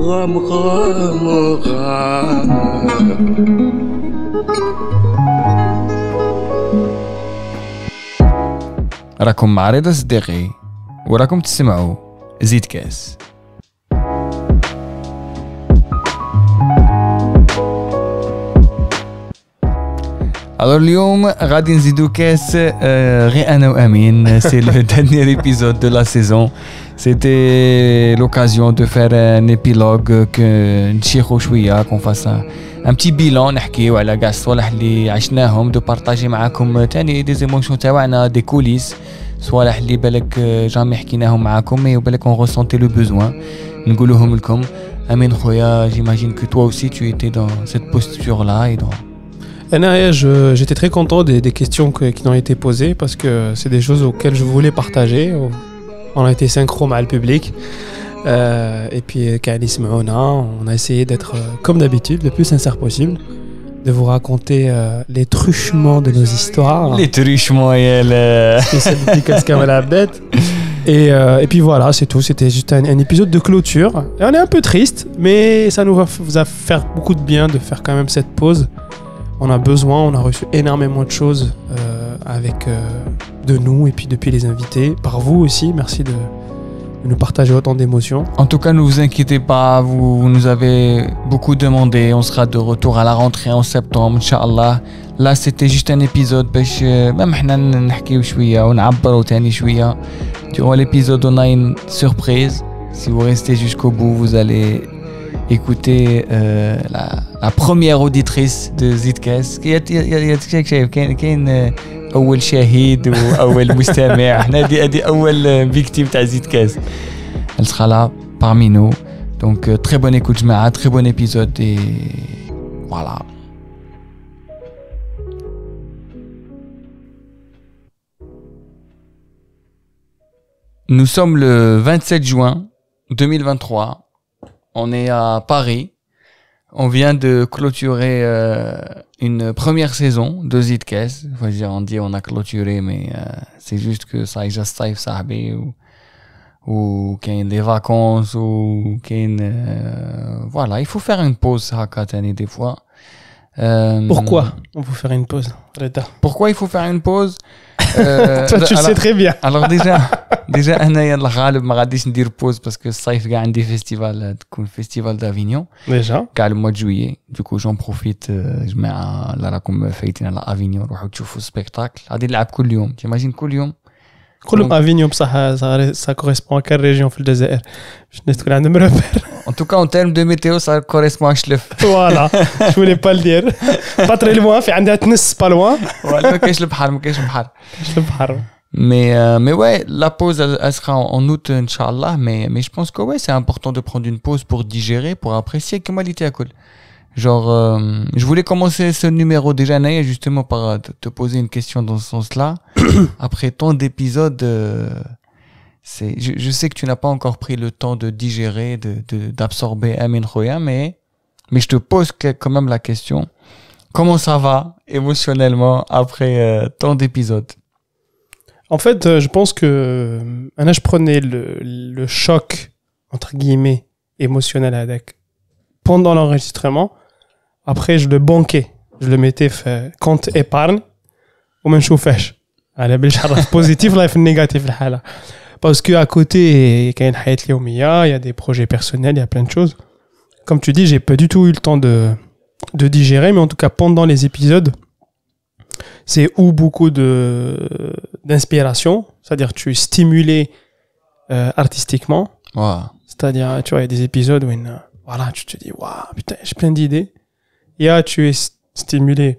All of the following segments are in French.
غام غام غام راكم مع رضا صديقي وراكم تسمعوا زيد كاس الوغ اليوم غادي نزيدو كاس آه، غير انا وامين سي لو دانيير ايبيزود دو لا سيزون C'était l'occasion de faire un épilogue que qu'on fasse un, un petit bilan نحكيو على كاع des اللي عشناهم دو بارطاجي معاكم تاني دي زيموشن تاعنا دي كوليس صوالح اللي بالك جامي حكيناهم معاكم مي ressentait le besoin. نقولوهم لكم Amin خويا j'imagine que toi aussi tu étais dans cette posture là et eh, j'étais très content des, questions que, qui ont été posées parce que c'est des choses auxquelles je voulais partager, on a été synchro à le public. Euh, et puis, Kalisma on a essayé d'être, euh, comme d'habitude, le plus sincère possible de vous raconter euh, les truchements de nos histoires. Les truchements et Et, puis voilà, c'est tout. C'était juste un, épisode de clôture. on est un peu triste, mais ça nous a fait beaucoup de bien de faire quand même cette pause on a besoin, on a reçu énormément de choses euh, avec euh, de nous et puis depuis les invités, par vous aussi. Merci de, nous partager autant d'émotions. En tout cas, ne vous inquiétez pas, vous, nous avez beaucoup demandé. On sera de retour à la rentrée en septembre, Inch'Allah. Là, c'était juste un épisode Durant l'épisode, on a une surprise. Si vous restez jusqu'au bout, vous allez écouter euh, la, première auditrice de Zidcast يعطيك une شهيد euh, مستمع euh, elle sera là parmi nous donc très bonne écoute un très bon épisode et voilà Nous sommes le 27 juin 2023 on est à Paris. On vient de clôturer euh, une première saison de Zidcast. on dit on a clôturé, mais euh, c'est juste que ça est safe, ça ou ou qu'il y a des vacances ou qu'il euh, voilà, il faut faire une pause ça des fois. Euh, Pourquoi on faut faire une pause Pourquoi il faut faire une pause euh, toi tu le sais très bien alors déjà déjà un an le râle ma radis dire pause parce que ça il y a un festival un euh, festival d'Avignon déjà car le mois de juillet du coup j'en profite euh, je mets la comme fait à Avignon pour que voir le spectacle à ah, des lives tous les jours imagines tous les ça correspond à quelle En tout cas, en termes de météo, ça correspond à je voulais pas le dire. Pas très loin, pas loin. Euh, mais ouais, la pause, elle sera en août, Mais je pense que c'est important de prendre une pause pour digérer, pour apprécier. Comment était à Genre, euh, je voulais commencer ce numéro déjà Naya, justement par euh, te poser une question dans ce sens-là. Après tant d'épisodes, euh, c'est, je, sais que tu n'as pas encore pris le temps de digérer, de, d'absorber Amin Khoya, mais mais je te pose quand même la question. Comment ça va émotionnellement après tant d'épisodes En fait, je pense que là, je prenais le, le choc entre guillemets émotionnel à Adek pendant l'enregistrement après, je le banquais. Je le mettais compte épargne Ou même belle بالي positive بوزيتيف positif, là, là. Parce que à côté, il y a il y a des projets personnels, il y a plein de choses. Comme tu dis, j'ai pas du tout eu le temps de, digérer, mais en tout cas pendant les épisodes, c'est où beaucoup de d'inspiration, c'est-à-dire tu es stimulé euh, artistiquement. C'est-à-dire, tu vois, il y a des épisodes où voilà, tu te dis, waouh, putain, j'ai plein d'idées. Ah, tu es stimulé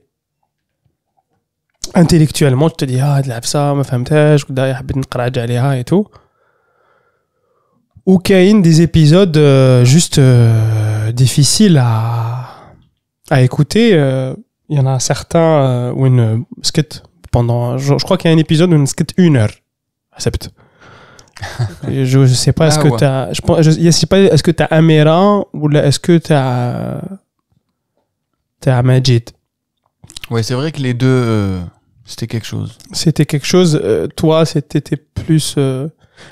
intellectuellement, tu te dis ah, de la ne ma femme tâche, et tout. Ou y a des épisodes euh, juste euh, difficiles à, écouter. Euh, il y en a certains où une skit pendant. Je, crois qu'il y a un épisode où une skit une heure. Accepte. je, ne sais pas, est-ce ah, que tu as. Je, sais pas, est-ce que tu as ou est-ce que tu as à ماجد Ouais, c'est vrai que les deux, euh, c'était quelque chose. C'était quelque chose. Euh, toi, c'était plus. Euh,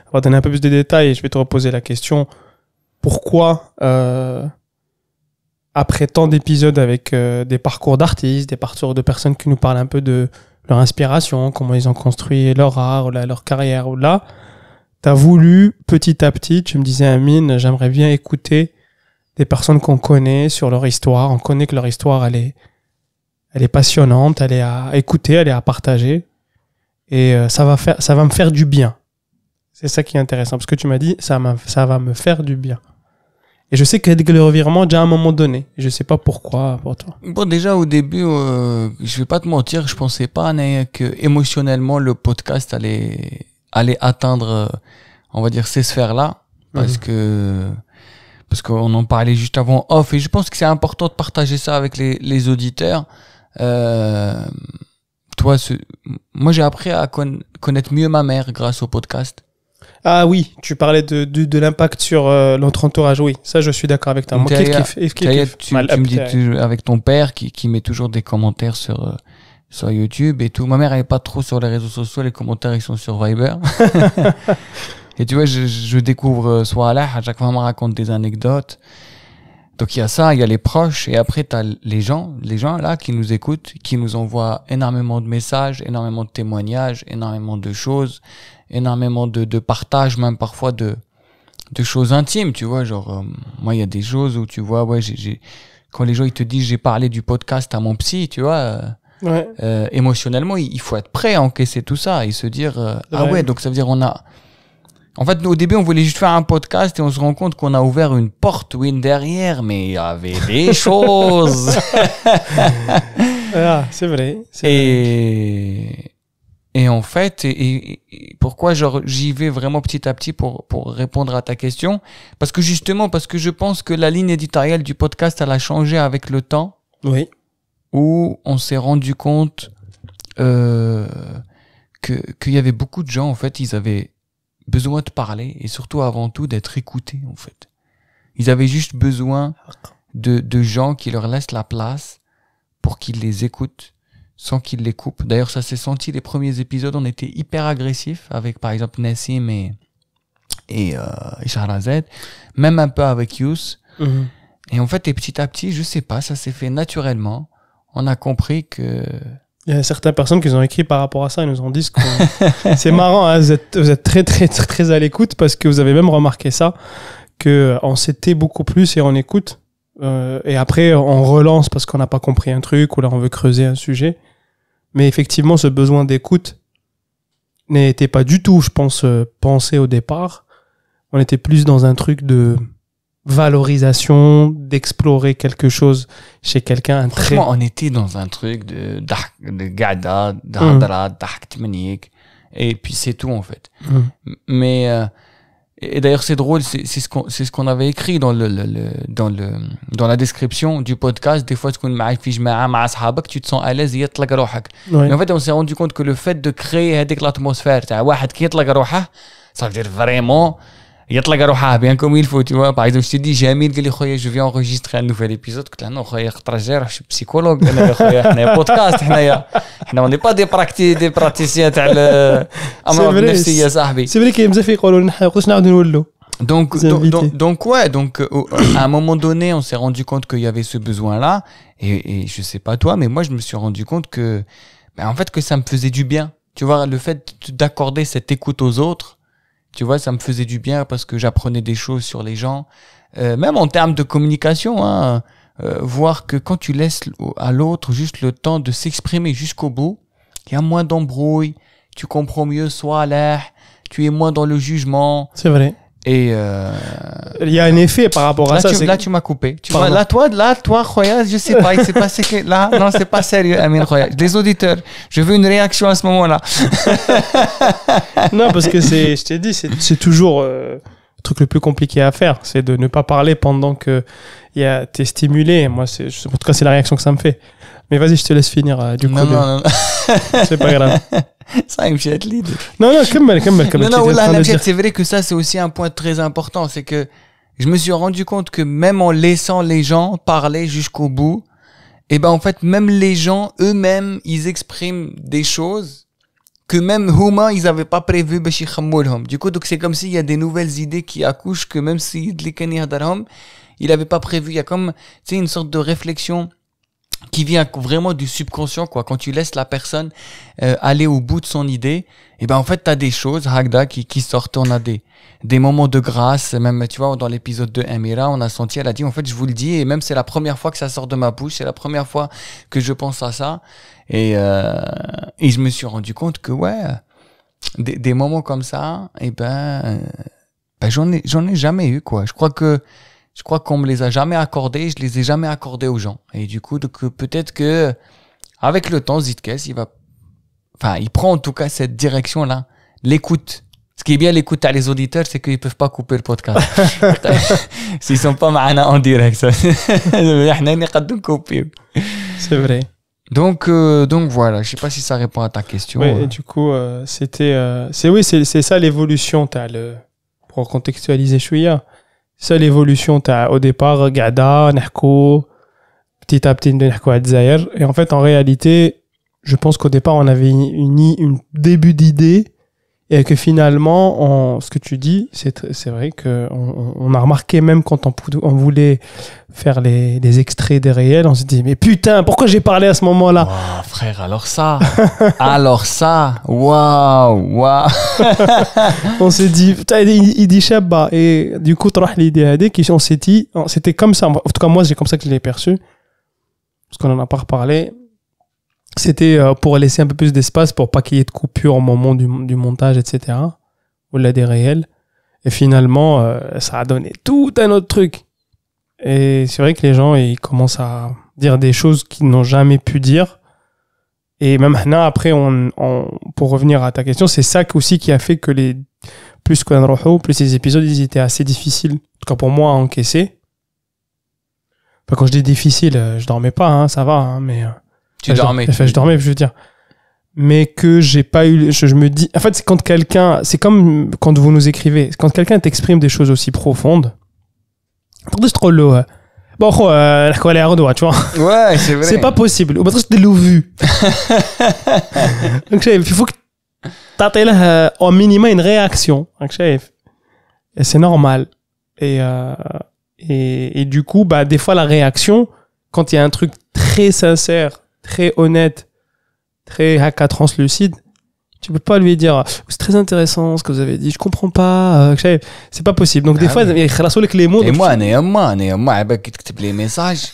on va donner un peu plus de détails et je vais te reposer la question. Pourquoi, euh, après tant d'épisodes avec des parcours d'artistes, des parcours de personnes qui nous parlent un peu de leur inspiration, comment ils ont construit leur art, ou leur carrière, ou là, t'as voulu petit à petit, tu me disais, Amine, j'aimerais bien écouter des personnes qu'on connaît sur leur histoire. On connaît que leur histoire, elle est, elle est passionnante, elle est à écouter, elle est à partager. Et euh, ça, va faire, ça va me faire du bien. C'est ça qui est intéressant. Parce que tu m'as dit, ça, ça va me faire du bien. Et je sais que le revirement, déjà à un moment donné, je sais pas pourquoi pour toi. Bon, déjà au début, euh, je vais pas te mentir, je pensais pas que émotionnellement le podcast allait, allait atteindre, euh, on va dire, ces sphères-là. Parce mhm. que parce qu'on en parlait juste avant off, et je pense que c'est important de partager ça avec les, auditeurs. Euh, toi, ce, moi j'ai appris à connaître mieux ma mère grâce au podcast. Ah oui, tu parlais de, l'impact sur euh, notre entourage, oui, ça je suis d'accord avec toi. Tu, me dis avec ton père qui, met toujours des commentaires sur... Euh, sur YouTube et tout. Ma mère, elle est pas trop sur les réseaux sociaux. Les commentaires, ils sont sur Viber. Et tu vois, je, je découvre euh, soit à chaque fois, on me raconte des anecdotes. Donc il y a ça, il y a les proches, et après, tu as les gens, les gens là qui nous écoutent, qui nous envoient énormément de messages, énormément de témoignages, énormément de choses, énormément de, de partage, même parfois de, de choses intimes, tu vois. Genre, euh, moi, il y a des choses où tu vois, ouais, j'ai, quand les gens ils te disent j'ai parlé du podcast à mon psy, tu vois. Euh, ouais. émotionnellement, il, faut être prêt à encaisser tout ça et se dire ah ouais, donc ça veut dire on a en fait, au début, on voulait juste faire un podcast et on se rend compte qu'on a ouvert une porte win derrière, mais il y avait des choses. Ah, c'est vrai. Et, et en fait, et, pourquoi j'y vais vraiment petit à petit pour, répondre à ta question Parce que justement, parce que je pense que la ligne éditoriale du podcast, elle a changé avec le temps. Oui. Où on s'est rendu compte euh, qu'il y avait beaucoup de gens, en fait, ils avaient besoin de parler et surtout avant tout d'être écouté en fait. Ils avaient juste besoin de, de gens qui leur laissent la place pour qu'ils les écoutent sans qu'ils les coupent. D'ailleurs, ça s'est senti les premiers épisodes, on était hyper agressif avec par exemple Nassim et et euh, même un peu avec Yous. Mhm. Et en fait, et petit à petit, je sais pas, ça s'est fait naturellement. On a compris que il y a certaines personnes qui nous ont écrit par rapport à ça, et nous ont dit que c'est marrant, hein, vous, êtes, très très très, très à l'écoute parce que vous avez même remarqué ça, que euh, on s'était beaucoup plus et on écoute euh, et après on relance parce qu'on n'a pas compris un truc ou là on veut creuser un sujet. Mais effectivement, ce besoin d'écoute n'était pas du tout, je pense, euh, pensé au départ. On était plus dans un truc de valorisation, d'explorer quelque chose chez quelqu'un. Très... on était dans un truc de, de gada, de mm. et puis c'est tout en fait. Mm. Mais, euh, et d'ailleurs c'est drôle, c'est ce qu'on ce qu'on avait écrit dans, le, dans, le, dans la description du podcast. Des fois, tu te sens à l'aise, oui. Mais en fait, on s'est rendu compte que le fait de créer hein, l'atmosphère, ça veut dire vraiment... يطلق y a يلفو تو باغ اكزومبل comme il جميل قال لي خويا جو فيان je ان نوفيل ايبيزود قلت له نو خويا جاي روح بسيكولوج قال لي خويا بودكاست حنايا حنا با دي براكتي دي براتيسيان تاع Donc, ouais, donc, euh, euh, à un moment donné, on s'est rendu compte qu'il y avait ce besoin-là. Et, et, je sais pas toi, mais moi, je me suis rendu compte que, en fait, que ça me faisait du bien. Tu vois, le fait d'accorder cette écoute aux autres, tu vois, ça me faisait du bien parce que j'apprenais des choses sur les gens, euh, même en termes de communication. Hein, euh, voir que quand tu laisses à l'autre juste le temps de s'exprimer jusqu'au bout, il y a moins d'embrouilles, tu comprends mieux soit l'air, tu es moins dans le jugement. C'est vrai. Et euh, il y a un effet par rapport à ça. là, tu m'as coupé. Tu vois, là, toi, là, toi, Khoya, je sais pas, il s'est passé que là, non, c'est pas sérieux, Amine Royal. Les auditeurs, je veux une réaction à ce moment-là. non, parce que c'est, je t'ai dit, c'est toujours euh, le truc le plus compliqué à faire, c'est de ne pas parler pendant que y a, t'es stimulé. Moi, c'est, en tout cas, c'est la réaction que ça me fait. Mais vas-y, je te laisse finir. Euh, du coup, non, non, non. c'est pas grave. Non, non, c'est vrai que ça, c'est aussi un point très important. C'est que je me suis rendu compte que même en laissant les gens parler jusqu'au bout, et eh ben, en fait, même les gens eux-mêmes, ils expriment des choses que même Houma, ils n'avaient pas prévu. Hum. Du coup, donc, c'est comme s'il y a des nouvelles idées qui accouchent que même si hum, il n'avait pas prévu. Il y a comme, c'est une sorte de réflexion qui vient vraiment du subconscient quoi quand tu laisses la personne euh, aller au bout de son idée et eh ben en fait tu as des choses Hagda qui, qui sortent on a des des moments de grâce même tu vois dans l'épisode de Emira on a senti elle a dit en fait je vous le dis et même c'est la première fois que ça sort de ma bouche c'est la première fois que je pense à ça et euh, et je me suis rendu compte que ouais des, des moments comme ça et eh ben, euh, ben j'en ai j'en ai jamais eu quoi je crois que je crois qu'on me les a jamais accordés, je les ai jamais accordés aux gens. Et du coup, donc peut-être que avec le temps, Zitkes, il va, enfin, il prend en tout cas cette direction-là, l'écoute. Ce qui est bien l'écoute à les auditeurs, c'est qu'ils peuvent pas couper le podcast. S'ils sont pas معنا en direct, c'est vrai. Donc, euh, donc voilà, je sais pas si ça répond à ta question. Hein. et du coup, euh, c'était, euh, c'est oui, c'est ça l'évolution. T'as le, pour contextualiser Chouya seule évolution t'as au départ Gada Narco petit à petit de et en fait en réalité je pense qu'au départ on avait une, une début d'idée et que finalement, on, ce que tu dis, c'est vrai que on, a remarqué même quand on, on voulait faire les, extraits des réels, on se dit mais putain, pourquoi j'ai parlé à ce moment-là wow, Frère, alors ça, alors ça, waouh, waouh. on s'est dit putain, il, dit Shabba et du coup, l'idée on s'est dit, c'était comme ça. En tout cas, moi, c'est comme ça que je l'ai perçu, parce qu'on en a pas reparlé. C'était euh, pour laisser un peu plus d'espace pour pas qu'il y ait de coupure au moment du, montage, etc. Au-delà des réels. Et finalement, euh, ça a donné tout un autre truc. Et c'est vrai que les gens, ils commencent à dire des choses qu'ils n'ont jamais pu dire. Et même maintenant, après, on, pour revenir à ta question, c'est ça aussi qui a fait que les plus Rojo, plus ces épisodes, ils étaient assez difficiles. En tout cas, pour moi, à encaisser. Enfin, quand je dis difficile, euh, je dormais pas, hein, ça va, hein, mais tu dormais. Je, je dormais, je veux dire. Mais que j'ai pas eu. Je, me dis. En fait, c'est quand quelqu'un. C'est comme quand vous nous écrivez. Quand quelqu'un t'exprime des choses aussi profondes. trop lourd. Hein. Bon, oh, euh, tu vois. Ouais, c'est vrai. C'est pas possible. Au contraire, l'eau vu. Donc, il faut que tu euh, là au minimum une réaction. Hein, et c'est normal. Et, euh, et, et, du coup, bah, des fois, la réaction, quand il y a un truc très sincère très honnête, très haka translucide, tu peux pas lui dire c'est très intéressant ce que vous avez dit, je comprends pas, euh, c'est pas possible. Donc des ah fois, il y a les mots. messages.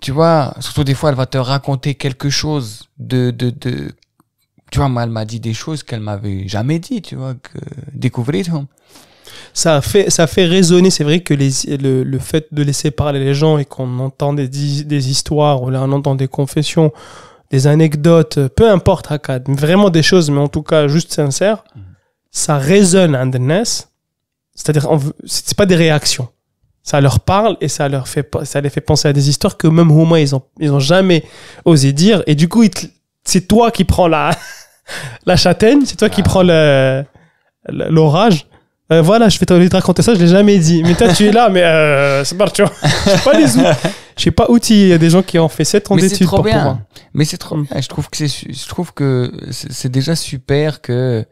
tu vois, surtout des fois, elle va te raconter quelque chose de, de, de tu vois, elle m'a dit des choses qu'elle m'avait jamais dit, tu vois, que découvrir. Hein. Ça fait, ça fait résonner, c'est vrai que les, le, le, fait de laisser parler les gens et qu'on entend des, des histoires, ou là, on entend des confessions, des anecdotes, peu importe, Hakad, vraiment des choses, mais en tout cas juste sincères, mm-hmm. ça résonne à C'est-à-dire, c'est pas des réactions ça leur parle et ça leur fait ça les fait penser à des histoires que même moins ils ont ils ont jamais osé dire et du coup c'est toi qui prends la la châtaigne c'est toi qui ah. prends le l'orage euh, voilà je vais te raconter ça je l'ai jamais dit mais toi tu es là mais euh, c'est pas tu vois je pas les je sais pas outils il y a des gens qui ont fait 7 ans d'études pour mais c'est trop bien eh, je trouve que c'est je trouve que c'est déjà super que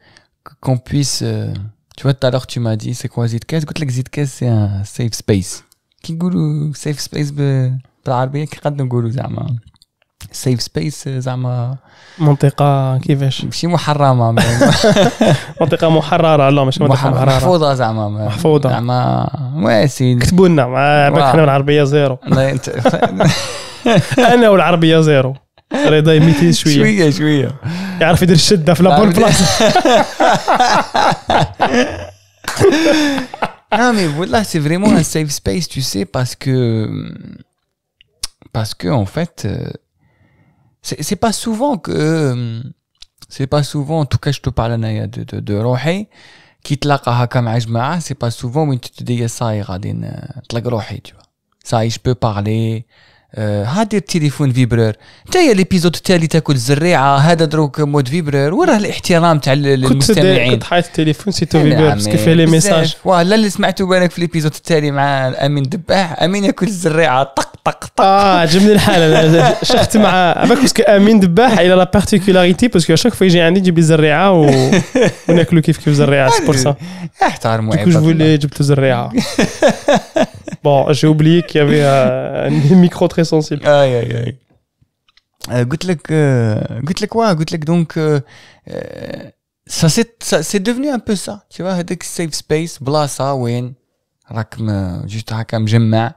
qu'on puisse euh Tu vois, tout à l'heure, tu m'as dit, c'est quoi Zitkes Je que Zidkes, c'est un safe space. Qui dit safe space بالعربية كي قد نقولوا زعما سيف سبيس زعما منطقة كيفاش؟ ماشي محرمة منطقة محررة لا مش منطقة محررة محفوظة زعما محفوظة زعما وي سيدي كتبوا لنا احنا والعربية زيرو انا والعربية زيرو رضا يميتين شويه شويه شويه يعرف يدير الشده في bonne بلاص non, mais voilà, c'est vraiment un safe space, tu sais, parce que. Parce que, en fait, euh, c'est pas souvent que. Euh, c'est pas souvent, en tout cas, je te parle, de, de, de Rohi, qui te l'a comme c'est pas souvent où tu te dis, ça y est, euh, te tu vois. Ça je peux parler. آه، هادي التليفون فيبرير جايه ليبيزود التالي تاكل زريعه هذا دروك مود فيبرير وراه الاحترام تاع المستمعين كنت حايط التليفون سيتو فيبرير نعم، باسكو فيه نعم. لي ميساج لا اللي سمعته بالك في ليبيزود التالي مع امين دباح امين ياكل الزريعه طق طق طق اه عجبني الحال انا شفت مع باسكو امين دباح الى لا بارتيكولاريتي باسكو شاك فوا يجي عندي يجيب لي زريعه و... وناكلو كيف كيف زريعه سي بور سا احترموا جبت زريعه بون جي اوبليي كي افي ميكرو تري sensible. Aïe, aïe, aïe. Euh, Gutlek, euh, Gutlek quoi donc euh, euh, ça c'est ça c'est devenu un peu ça tu vois هذاك safe space بلاصه وين راك juste هكا مجمع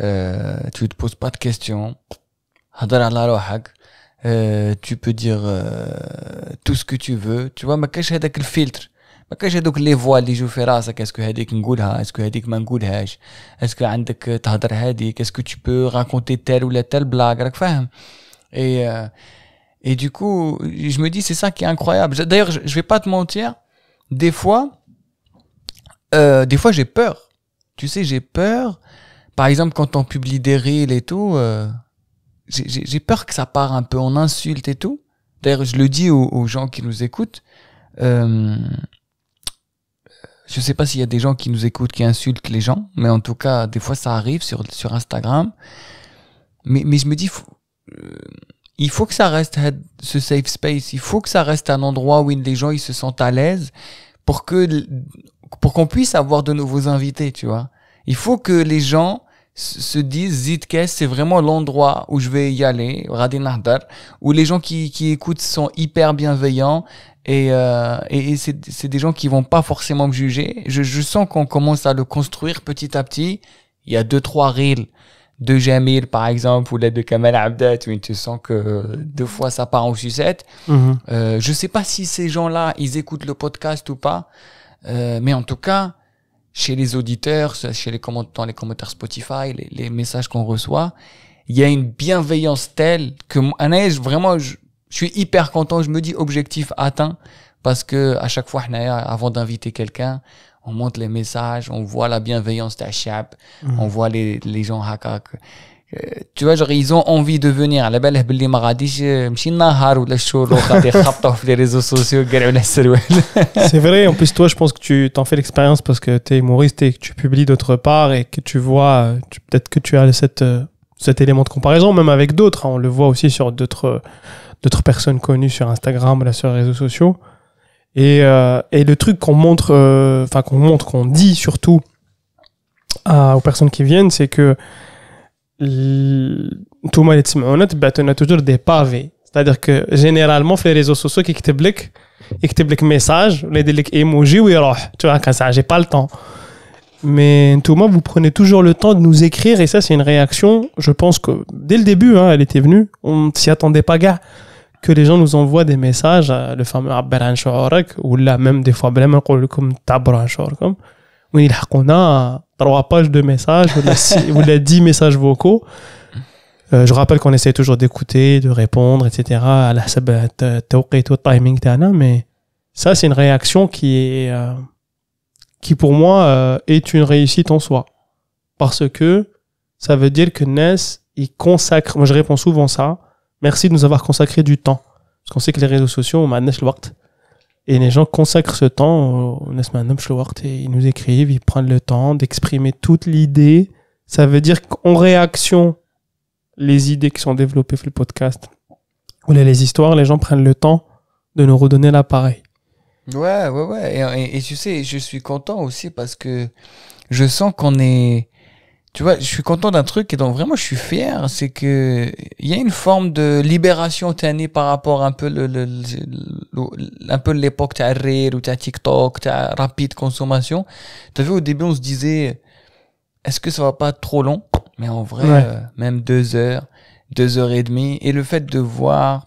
euh, tu te poses pas de questions euh, tu peux dire tout ce que tu veux tu vois ما avec le filtre j'ai donc les voix فوا اللي يجوا qu'est راسك que هذيك نقولها هذيك tu peux raconter telle ou telle blague et et du coup je me dis c'est ça qui est incroyable d'ailleurs je, vais pas te mentir des fois euh, des fois j'ai peur tu sais j'ai peur par exemple quand on publie des reels et tout euh, j'ai peur que ça part un peu en insulte et tout d'ailleurs je le dis aux, gens qui nous écoutent euh, je sais pas s'il y a des gens qui nous écoutent, qui insultent les gens, mais en tout cas, des fois, ça arrive sur, sur Instagram. Mais, je me dis, euh, il faut que ça reste ce safe space. Il faut que ça reste un endroit où les gens ils se sentent à l'aise pour que pour qu'on puisse avoir de nouveaux invités, tu vois. Il faut que les gens se disent Zitkes, c'est vraiment l'endroit où je vais y aller, Radin où les gens qui, qui écoutent sont hyper bienveillants, euh, et, et, et c'est des gens qui vont pas forcément me juger. Je, je sens qu'on commence à le construire petit à petit. Il y a deux, trois reels de Jamil, par exemple, ou l'aide de Kamal Abdet. où tu sens que deux fois ça part en sucette. Mm-hmm. Euh, je sais pas si ces gens-là, ils écoutent le podcast ou pas. Euh, mais en tout cas, chez les auditeurs, chez les commentants, les commentaires Spotify, les, les messages qu'on reçoit, il y a une bienveillance telle que Anaïs, vraiment, je, je suis hyper content, je me dis objectif atteint parce que à chaque fois avant d'inviter quelqu'un, on monte les messages, on voit la bienveillance ta mmh. on voit les, les gens hakak. Euh, tu vois, genre, ils ont envie de venir. La belle ou les réseaux sociaux, C'est vrai, en plus, toi, je pense que tu t'en fais l'expérience parce que tu es humoriste et que tu publies d'autre part et que tu vois, euh, peut-être que tu as cette, euh, cet élément de comparaison, même avec d'autres. Hein. on le voit aussi sur d'autres d'autres personnes connues sur Instagram sur les réseaux sociaux. Et, euh, le truc qu'on montre, euh, enfin qu'on montre, qu'on dit surtout aux personnes qui viennent, c'est que tout tout et bah, on a toujours des pavés. C'est-à-dire que généralement, les réseaux sociaux, qui te bloquent, ils te bloquent message, les émojis, ou alors, tu vois, quand ça, j'ai pas le temps. Mais monde vous prenez toujours le temps de nous écrire et ça, c'est une réaction. Je pense que dès le début, hein, elle était venue. On ne s'y attendait pas, gars, que les gens nous envoient des messages, euh, le fameux Abbaran ou là, même des fois, comme Tabran où On a euh, trois pages de messages, ou là, dix messages vocaux. Euh, je rappelle qu'on essaie toujours d'écouter, de répondre, etc. À la timing, mais ça, c'est une réaction qui est qui pour moi euh, est une réussite en soi. Parce que ça veut dire que Ness, il consacre, moi je réponds souvent ça, merci de nous avoir consacré du temps. Parce qu'on sait que les réseaux sociaux, on m'a Ness Et les gens consacrent ce temps au euh, Ness et ils nous écrivent, ils prennent le temps d'exprimer toute l'idée. Ça veut dire qu'en réaction, les idées qui sont développées sur le podcast, ou les histoires, les gens prennent le temps de nous redonner l'appareil. Ouais, ouais, ouais. Et, tu sais, je suis content aussi parce que je sens qu'on est. Tu vois, je suis content d'un truc et donc vraiment je suis fier, c'est que il y a une forme de libération tannée par rapport à un peu le, le, un peu l'époque t'as rire ou t'as TikTok, t'as rapide consommation. T'as vu au début on se disait est-ce que ça va pas trop long Mais en vrai, euh, même deux heures, deux heures et demie. Et le fait de voir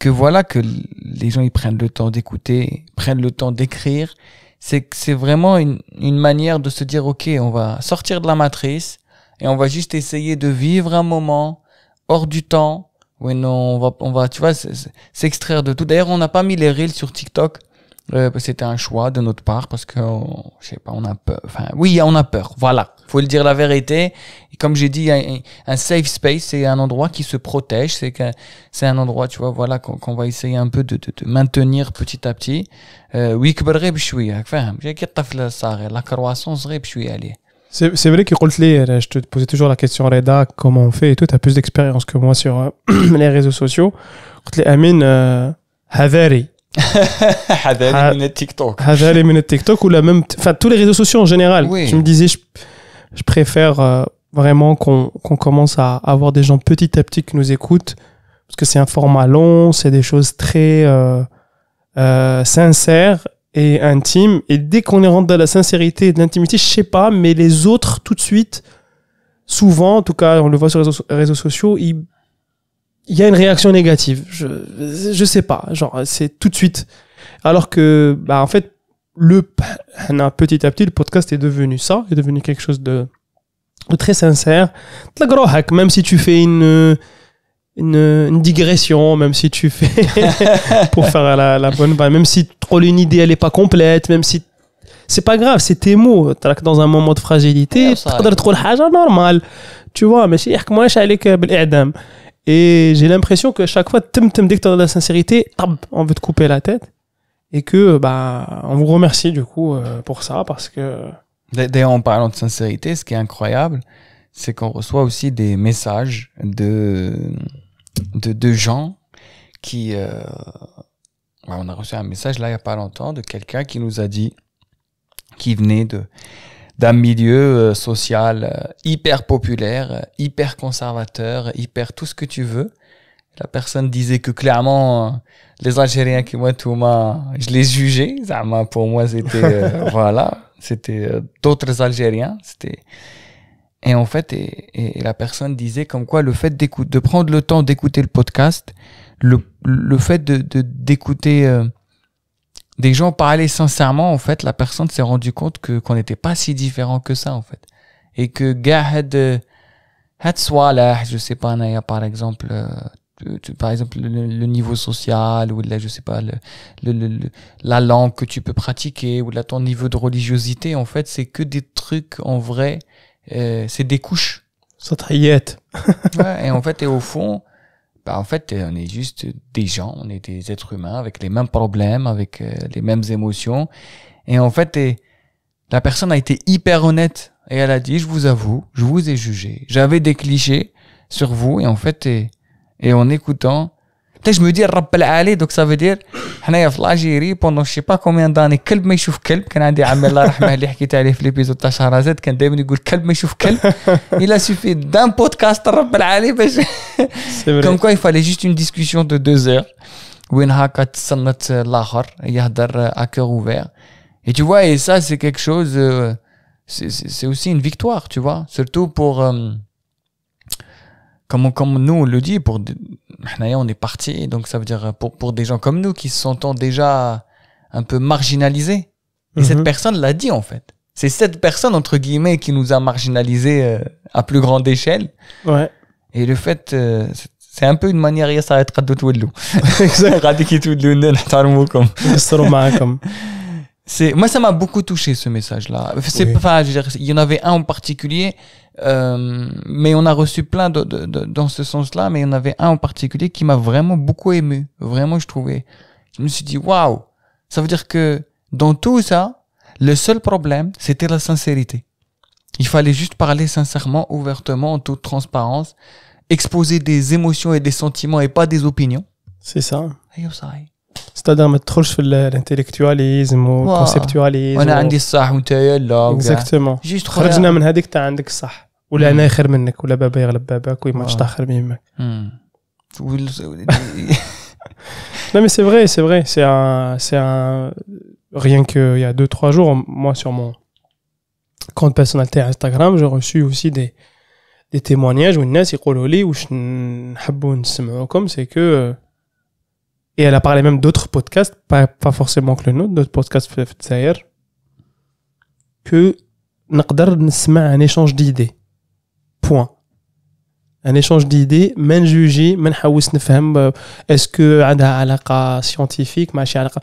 que voilà que les gens ils prennent le temps d'écouter, prennent le temps d'écrire. C'est c'est vraiment une, une manière de se dire ok, on va sortir de la matrice et on va juste essayer de vivre un moment hors du temps. où non, on va on va tu vois s'extraire de tout. D'ailleurs, on n'a pas mis les reels sur TikTok. Euh, c'était un choix de notre part parce que on, oh, je sais pas, on a peur. Enfin, oui, on a peur. Voilà faut le dire la vérité. Et comme j'ai dit, un, safe space, c'est un endroit qui se protège. C'est c'est un endroit, tu vois, voilà, qu'on va essayer un peu de, maintenir petit à petit. Euh, oui, hein, la croissance, c'est vrai que euh, je te posais toujours la question, Reda, comment on fait et tout. Tu as plus d'expérience que moi sur euh, les réseaux sociaux. Amin, Haveri. Hadari TikTok. Hadari TikTok ou la même, enfin tous les réseaux sociaux en général. Oui. Tu me disais, je, je préfère euh, vraiment qu'on qu'on commence à avoir des gens petit à petit qui nous écoutent, parce que c'est un format long, c'est des choses très euh, euh, sincères et intimes. Et dès qu'on est rentre dans la sincérité et l'intimité, je sais pas, mais les autres, tout de suite, souvent, en tout cas, on le voit sur les réseaux, réseaux sociaux, il, il y a une réaction négative. Je, je sais pas, genre, c'est tout de suite. Alors que, bah, en fait, le, petit à petit, le podcast est devenu ça, est devenu quelque chose de, très sincère. Même si tu fais une, une, digression, même si tu fais, pour faire la, la bonne, même si trop une idée, elle est pas complète, même si c'est pas grave, c'est tes mots. Dans un moment de fragilité, tu peux le chose normal. Tu vois, mais c'est moi, je Et j'ai l'impression que chaque fois, dès que tu as de la sincérité, on veut te couper la tête et que euh, bah on vous remercie du coup euh, pour ça parce que d'ailleurs en parlant de sincérité ce qui est incroyable c'est qu'on reçoit aussi des messages de de, gens qui euh, bah, on a reçu un message là il y a pas longtemps de quelqu'un qui nous a dit qui venait de d'un milieu social hyper populaire hyper conservateur hyper tout ce que tu veux la personne disait que clairement euh, les Algériens qui moi tout je les jugeais pour moi c'était euh, voilà c'était euh, d'autres Algériens c'était et en fait et, la personne disait comme quoi le fait d'écouter de prendre le temps d'écouter le podcast le, le fait de d'écouter des gens parler sincèrement en fait la personne s'est rendu compte que qu'on n'était pas si différent que ça en fait et que Gahed je sais pas, par exemple, par exemple le, niveau social ou la, je sais pas le, la langue que tu peux pratiquer ou là ton niveau de religiosité en fait c'est que des trucs en vrai euh, c'est des couches ça traillette ouais, et en fait et au fond bah en fait on est juste des gens on est des êtres humains avec les mêmes problèmes avec euh, les mêmes émotions et en fait et, la personne a été hyper honnête et elle a dit je vous avoue je vous ai jugé j'avais des clichés sur vous et en fait et, et en écoutant. Peut-être je me dis, Rappel Ali, donc ça veut dire, on est en Algérie pendant je sais pas combien d'années, quel me chouf quel, quand on a dit, La Rahmah, qui a quitté dans l'épisode de Tacharazet, quand Il dit, quel me chouf quel, il a suffi d'un podcast, Rappel Ali, comme quoi il fallait juste une discussion de deux heures, où il a qu'à tsanat l'achar, a euh, à cœur ouvert. Et tu vois, et ça, c'est quelque chose, euh, c'est aussi une victoire, tu vois, surtout pour, euh, comme, comme nous on le dit, pour, on est parti, donc ça veut dire pour, pour des gens comme nous qui se sentent déjà un peu marginalisés. Et cette mhm. personne l'a dit en fait. C'est cette personne, entre guillemets, qui nous a marginalisés euh, à plus grande échelle. Ouais. Et le fait, euh, c'est un peu une manière, ça va être C'est, moi, ça m'a beaucoup touché ce message-là. C'est il y en avait un en particulier, euh, mais on a reçu plein de, de, de dans ce sens-là, mais il y en avait un en particulier qui m'a vraiment beaucoup ému. Vraiment, je trouvais. Je me suis dit, waouh, ça veut dire que dans tout ça, le seul problème, c'était la sincérité. Il fallait juste parler sincèrement, ouvertement, en toute transparence, exposer des émotions et des sentiments et pas des opinions. C'est ça. C'est-à-dire ما تدخلش في on a عندي Exactement. juste a ولا انا خير منك ولا بابا يغلب باباك ويما ou خير من يماك non mais c'est vrai, c'est vrai. C'est un, c'est un, rien il y a 2-3 jours, moi sur mon compte personnalité Instagram, j'ai reçu aussi des, des témoignages où les Nas واش ou نسمعوكم c'est que et elle a parlé même d'autres podcasts, pas, pas forcément que le nôtre, d'autres podcasts que نقدر نسمع un échange d'idées. Un échange d'idées, من est est que que y عندها scientifique scientifique, n'est ce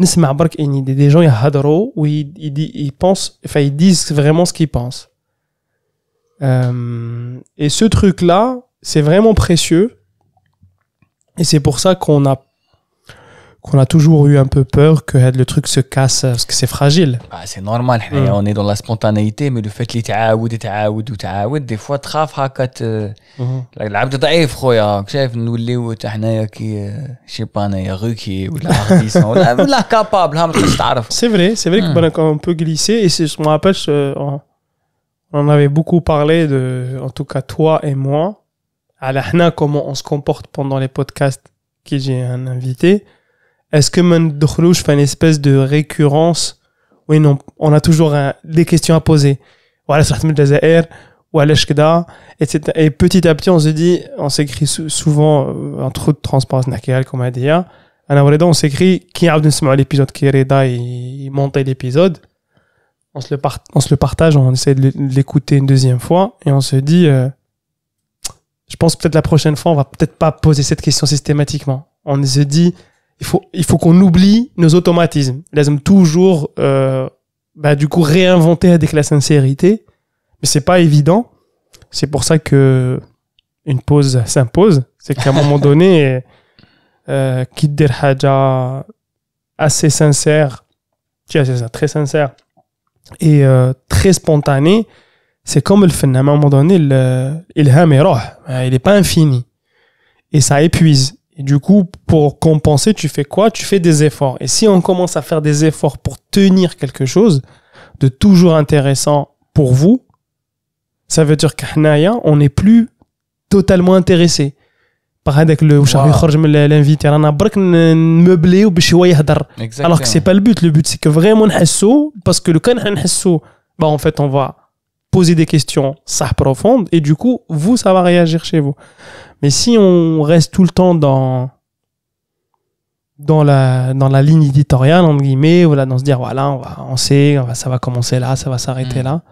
نسمع برك une idée des gens dit ils pensent enfin ils disent vraiment ce qu'ils pensent. Euh, et ce truc là, c'est vraiment précieux. Et c'est pour ça qu'on a qu'on a toujours eu un peu peur que le truc se casse euh, parce que c'est fragile. Bah, c'est normal, eh, mm. on est dans la spontanéité, mais le fait que تعاود تعاود وتعاود des fois tu تخاف هكا العبد ضعيف خويا شايف نوليو حتى حنايا Je شي با انايا روكي ولا هارديسون ولا ولا ou la ما تقدرش تعرف. C'est vrai, c'est vrai mm. qu'on peut glisser et je me rappelle, on, en avait beaucoup parlé de, en tout cas toi et moi, à la comment on se comporte pendant les podcasts qui j'ai un invité est-ce que je fait une espèce de récurrence oui non on a toujours des questions à poser voilà ça ou etc et petit à petit on se dit on s'écrit souvent un euh, trou de transparence nakel comme a dit on s'écrit qui a à l'épisode qui il montait l'épisode on se le on se le partage on essaie de l'écouter une deuxième fois et on se dit euh, je pense peut-être la prochaine fois on va peut-être pas poser cette question systématiquement on se dit il faut, il faut qu'on oublie nos automatismes. hommes toujours, euh, bah, du coup, réinventer avec la sincérité. Mais c'est pas évident. C'est pour ça que une pause s'impose. C'est qu'à un moment donné, euh, quitte assez sincère, c'est ça, très sincère et euh, très spontané, c'est comme le phénomène. À un moment donné, il est pas infini. Et ça épuise. Et du coup, pour compenser, tu fais quoi Tu fais des efforts. Et si on commence à faire des efforts pour tenir quelque chose de toujours intéressant pour vous, ça veut dire qu'on on n'est plus totalement intéressé. Par avec le l'invité, on a meublé ou Alors que c'est pas le but. Le but, c'est que vraiment parce que le cas on bah en fait, on va poser des questions ça profondes et du coup, vous, ça va réagir chez vous. Mais si on reste tout le temps dans dans la dans la ligne éditoriale entre guillemets voilà dans se dire voilà on sait ça va commencer là ça va s'arrêter mm. là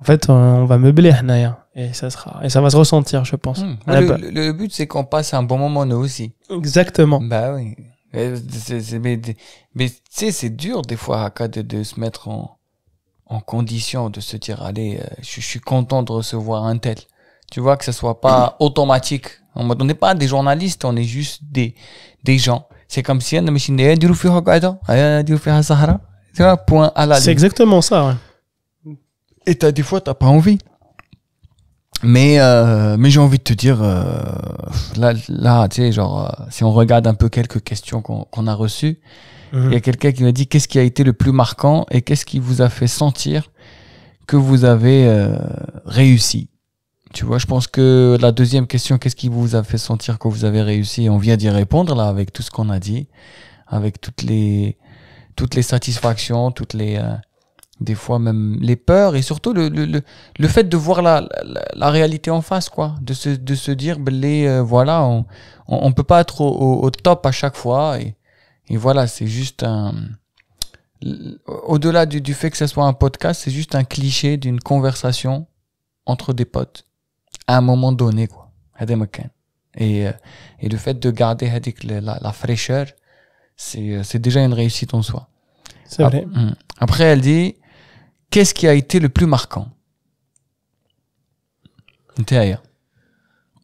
en fait on va meubler hein, et ça sera et ça va se ressentir je pense mm. le, but c'est qu'on passe un bon moment nous aussi exactement bah oui euh, mais, mais tu sais c'est dur des fois à de, de se mettre en en condition de se dire allez, euh, je, suis content de recevoir un tel. Tu vois que ce soit pas mm. automatique. on n'est pas des journalistes, on est juste des des gens. C'est comme si on machine Sahara. Tu point à la C'est exactement ça. Ouais. Et t'as des fois t'as pas envie. Mais euh, mais j'ai envie de te dire euh, là là tu sais genre si on regarde un peu quelques questions qu'on qu'on a reçues il y a mhm. quelqu'un qui m'a dit qu'est-ce qui a été le plus marquant et qu'est-ce qui vous a fait sentir que vous avez euh, réussi. Tu vois, je pense que la deuxième question, qu'est-ce qui vous a fait sentir que vous avez réussi On vient d'y répondre là avec tout ce qu'on a dit, avec toutes les toutes les satisfactions, toutes les euh, des fois même les peurs et surtout le, le, le, fait de voir la, la, réalité en face quoi de se, de se dire ben, les euh, voilà on, on, peut pas être au, top à chaque fois et et voilà, c'est juste un. Au-delà du, fait que ce soit un podcast, c'est juste un cliché d'une conversation entre des potes à un moment donné, quoi. Et, euh, et le fait de garder la, la fraîcheur, euh, c'est déjà une réussite en soi. C'est vrai. Hum. Après, elle dit Qu'est-ce qui a été le plus marquant Intérieur.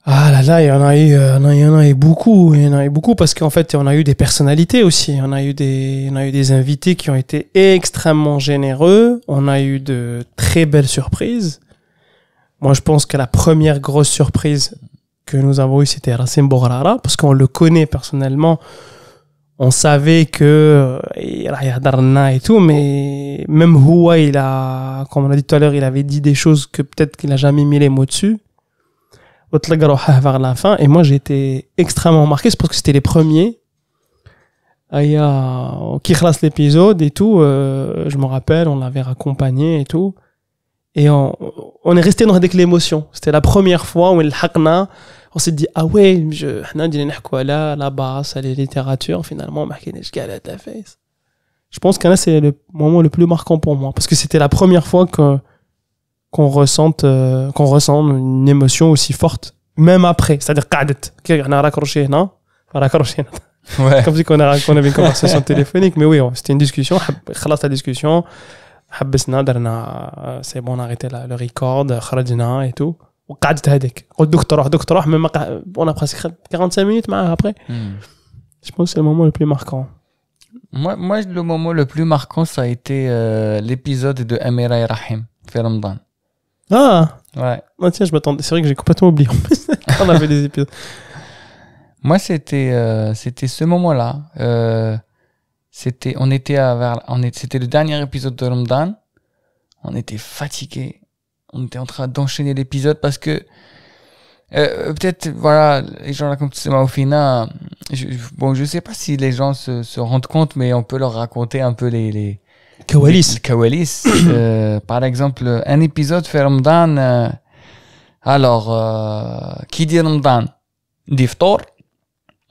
Ah là là, euh, il y en a eu, il y en a eu beaucoup, il y en a eu beaucoup parce qu'en fait, on a eu des personnalités aussi. On a eu des, on a eu des invités qui ont été extrêmement généreux. On a eu de très belles surprises. Moi, je pense que la première grosse surprise que nous avons eue, c'était Rassim Bourrara parce qu'on le connaît personnellement. On savait que euh, et tout, mais même Houa, il a, comme on a dit tout à l'heure, il avait dit des choses que peut-être qu'il a jamais mis les mots dessus vers la fin. Et moi, j'ai été extrêmement marqué. C'est parce que c'était les premiers qui classe l'épisode et tout. Euh, je me rappelle, on l'avait raccompagné et tout. Et on, est resté dans avec l'émotion. C'était la première fois où on on s'est dit, ah ouais, je, là, la basse, la littérature, finalement, je pense que c'est le moment le plus marquant pour moi. Parce que c'était la première fois que, qu'on ressente euh, qu'on ressent une émotion aussi forte même après c'est à dire qu'on on a raccroché هنا raccroché ouais. comme si qu'on a qu'on avait une conversation téléphonique mais oui c'était une discussion خلاص la discussion c'est درنا on a arrêté le record خرجنا et tout وقعدت هذيك قلت دوك تروح تروح on a presque 45 minutes mais après hmm. je pense que c'est le moment le plus marquant moi, moi, le moment le plus marquant, ça a été euh, l'épisode de Amira et Rahim, Ramadan. Ah Ouais. Moi ah, tiens, je m'attendais. C'est vrai que j'ai complètement oublié on avait des épisodes. Moi, c'était euh, c'était ce moment-là. Euh, c'était on était à on est, c'était le dernier épisode de Ramadan. On était fatigué. On était en train d'enchaîner l'épisode parce que euh, euh peut-être voilà les gens racontent comme au final euh, je, bon je sais pas si les gens se, se rendent compte mais on peut leur raconter un peu les les, كواليس euh, par par un épisode épisode euh, في alors alors euh, qui dit رمضان dit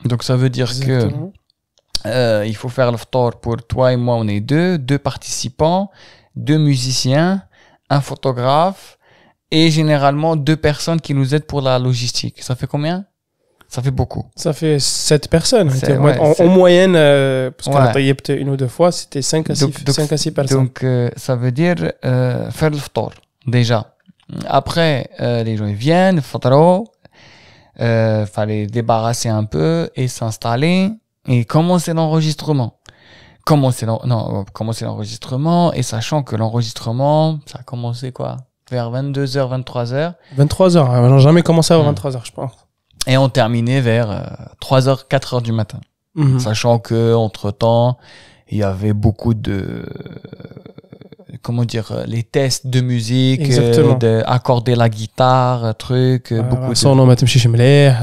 donc ça veut dire qu'il il faut faire le ftor pour toi et moi, on est deux, deux participants, deux musiciens, un photographe et généralement deux personnes qui nous aident pour la logistique. Ça fait combien ça fait beaucoup. Ça fait sept personnes. en, moyenne, euh, parce qu'on a peut-être une ou deux fois, c'était 5 à 6 personnes. Donc, euh, ça veut dire euh, faire le ftor, déjà. Après, euh, les gens viennent, fataro, euh, fallait débarrasser un peu et s'installer et commencer l'enregistrement. Commencer, non, commencer l'enregistrement et sachant que l'enregistrement, ça a commencé quoi Vers 22h, 23h. 23h, n'a jamais commencé à 23h, hmm. je pense. Et on terminait vers 3h, euh, 4h du matin. Mhm. Sachant que, entre temps, il y avait beaucoup de, comment dire, les tests de musique, euh, de accorder la guitare, euh, truc, beaucoup de... Son nom, etc.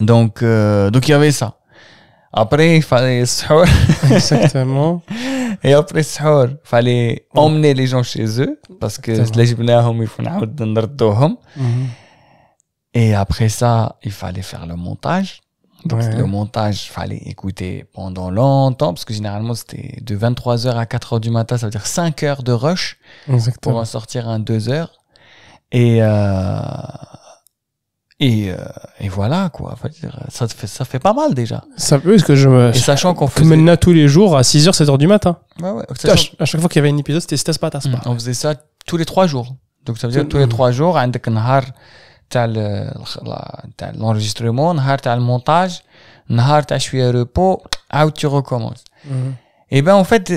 Donc, donc il y avait ça. Après, il fallait Exactement. Et après il fallait emmener les gens chez eux parce que et après ça, il fallait faire le montage. Donc, le montage, fallait écouter pendant longtemps, parce que généralement, c'était de 23h à 4h du matin, ça veut dire 5 heures de rush Exactement. pour en sortir un 2 h Et, euh, euh, et, voilà, quoi. ça, fait, ça fait pas mal déjà. Ça peut, que je me. Et sachant qu'on faisait. Maintenant, tous les jours à 6h, 7h du matin. Ouais, ouais. À, chaque fois qu'il y avait un épisode, c'était Staspa, Taspa. Mmh, on faisait ça tous les 3 jours. Donc, ça veut dire tous les 3 jours, عندك نهار تاع euh, l'enregistrement le نهار تاع المونتاج نهار تاع شويه روبو عاود tu recommences. اي mhm. بان eh ben, en fait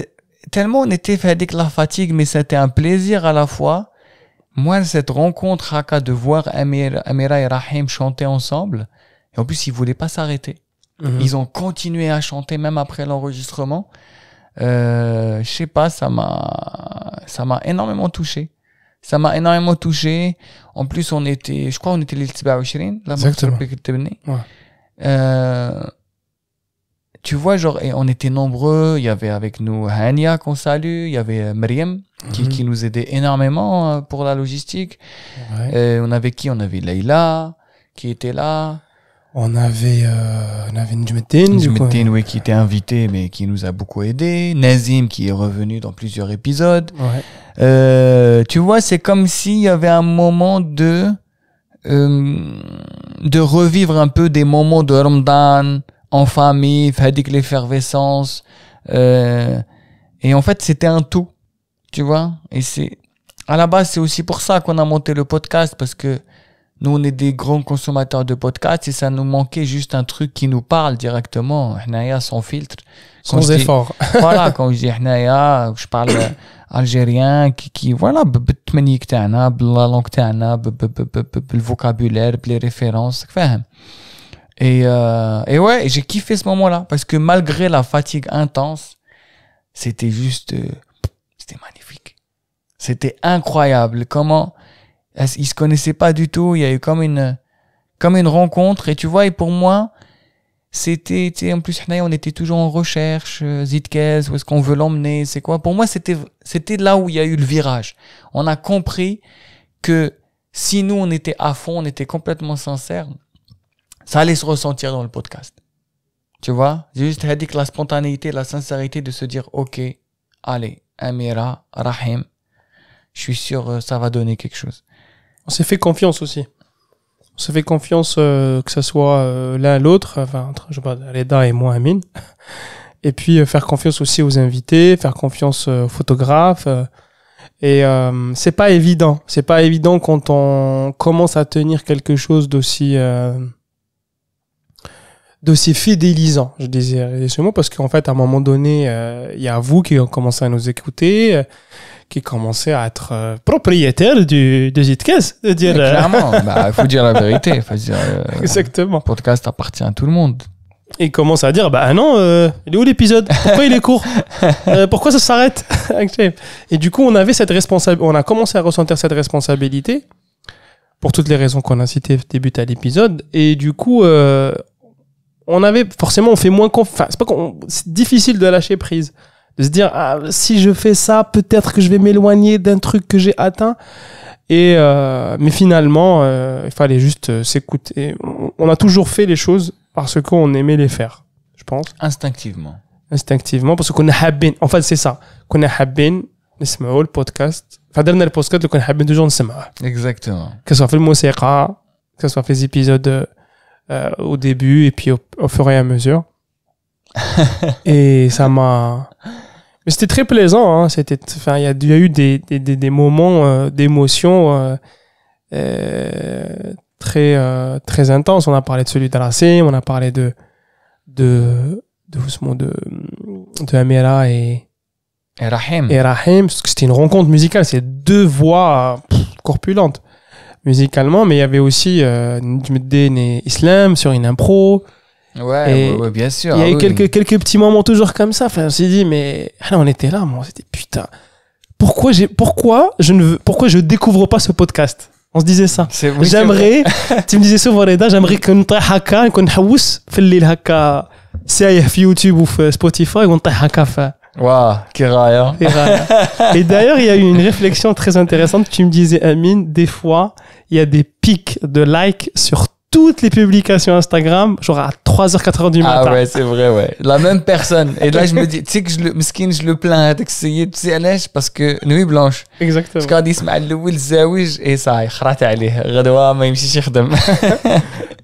tellement on était fait que la fatigue, mais c'était un plaisir à la fois. Moi, cette rencontre, Haka, de voir Amira et Rahim chanter ensemble. Et en plus, ils voulaient pas s'arrêter. Mhm. Ils ont continué à chanter même après l'enregistrement. Euh, je sais pas, ça m'a, ça m'a énormément touché. Ça m'a énormément touché. En plus, on était, je crois, on était les 27, là, Exactement. Ouais. Euh, tu vois, genre, on était nombreux. Il y avait avec nous Hania qu'on salue. Il y avait euh, Miriam qui, mhm. qui, nous aidait énormément euh, pour la logistique. Euh, on avait qui On avait Leila qui était là. On avait, euh, on avait Njmetin, Njmetin oui, qui était invité, mais qui nous a beaucoup aidé. Nazim, qui est revenu dans plusieurs épisodes. Ouais. Euh, tu vois, c'est comme s'il y avait un moment de, euh, de revivre un peu des moments de Ramadan, en famille, Fadik l'effervescence. Euh, et en fait, c'était un tout, tu vois. Et c'est, à la base, c'est aussi pour ça qu'on a monté le podcast, parce que nous, on est des grands consommateurs de podcasts et ça nous manquait juste un truc qui nous parle directement. Hnaya, sans filtre. Sans effort. voilà, quand je dis Hnaya, je parle euh, algérien qui, qui voilà, la langue le vocabulaire, les références, Et, euh, et ouais, j'ai kiffé ce moment-là parce que malgré la fatigue intense, c'était juste, euh, c'était magnifique. C'était incroyable comment ils se connaissaient pas du tout. Il y a eu comme une, comme une rencontre. Et tu vois, et pour moi, c'était, en plus, on était toujours en recherche. Euh, Zitkez, où est-ce qu'on veut l'emmener? C'est quoi? Pour moi, c'était, c'était là où il y a eu le virage. On a compris que si nous, on était à fond, on était complètement sincère, ça allait se ressentir dans le podcast. Tu vois? Juste, dit que la spontanéité, la sincérité de se dire, OK, allez, Amira, Rahim, je suis sûr, euh, ça va donner quelque chose on s'est fait confiance aussi. On s'est fait confiance euh, que ce soit euh, l'un à l'autre, enfin, entre, je sais pas, Leda et moi, Amine. Et puis, euh, faire confiance aussi aux invités, faire confiance aux photographes. et c'est pas évident. C'est pas évident quand on commence à tenir quelque chose d'aussi d'aussi fidélisant, je disais ce parce qu'en fait, à un moment donné, il y a vous qui commencez à nous écouter, qui commençait à être euh, propriétaire du, de Zitcase. De dire, euh, clairement, il bah, faut dire la vérité. dire, euh, Exactement. Le podcast appartient à tout le monde. Il commence à dire, bah ah non, il est où l'épisode Pourquoi il est court Pourquoi ça s'arrête Et du coup, on avait cette responsabilité, on a commencé à ressentir cette responsabilité pour toutes les raisons qu'on a citées début à l'épisode. Et du coup, on avait forcément, on fait moins confiance. c'est pas qu'on, c'est difficile de lâcher prise se dire ah, si je fais ça, peut-être que je vais m'éloigner d'un truc que j'ai atteint. Et euh, mais finalement, euh, il fallait juste euh, s'écouter. On a toujours fait les choses parce qu'on aimait les faire, je pense. Instinctivement. Instinctivement, parce qu'on a habin. En fait, c'est ça. Qu'on a habin, le podcast. Enfin, le podcast, qu'on a habin toujours le Exactement. Que ce soit fait le musique, que ce soit fait les épisodes au début et puis au fur et à mesure. et ça m'a c'était très plaisant. Hein. C'était, il y, a eu des, moments euh, d'émotion euh, euh, très très intenses. On a parlé de celui d'Alassé, on a parlé de de Amira et Rahim. c'était une rencontre musicale. C'est deux voix corpulentes musicalement, mais il y avait aussi euh, Islam sur une impro. Ouais, ouais, bien sûr. Il y a ah eu quelques, quelques petits moments toujours comme ça. Enfin, on s'est dit, mais ah, on était là, moi, on s'était putain. Pourquoi, pourquoi, je ne veux, pourquoi je découvre pas ce podcast On se disait ça. j'aimerais, tu me disais souvent, Reda, j'aimerais qu'on haka, qu'on si fallait haka, CIF YouTube ou Spotify, qu'on haka fait. Waouh, Et d'ailleurs, il y a eu une réflexion très intéressante. Tu me disais, Amine, des fois, il y a des pics de likes sur toutes les publications Instagram, genre à 3h, 4h du ah matin. Ah ouais, c'est vrai, ouais. La même personne. Et là, je me dis, tu sais que je le, miskin, je le plains à tu sais, à parce que nuit blanche. Exactement. Parce qu'on dit, اسمع et ça, ça, صاي خرات عليه غدوه ما يمشيش يخدم.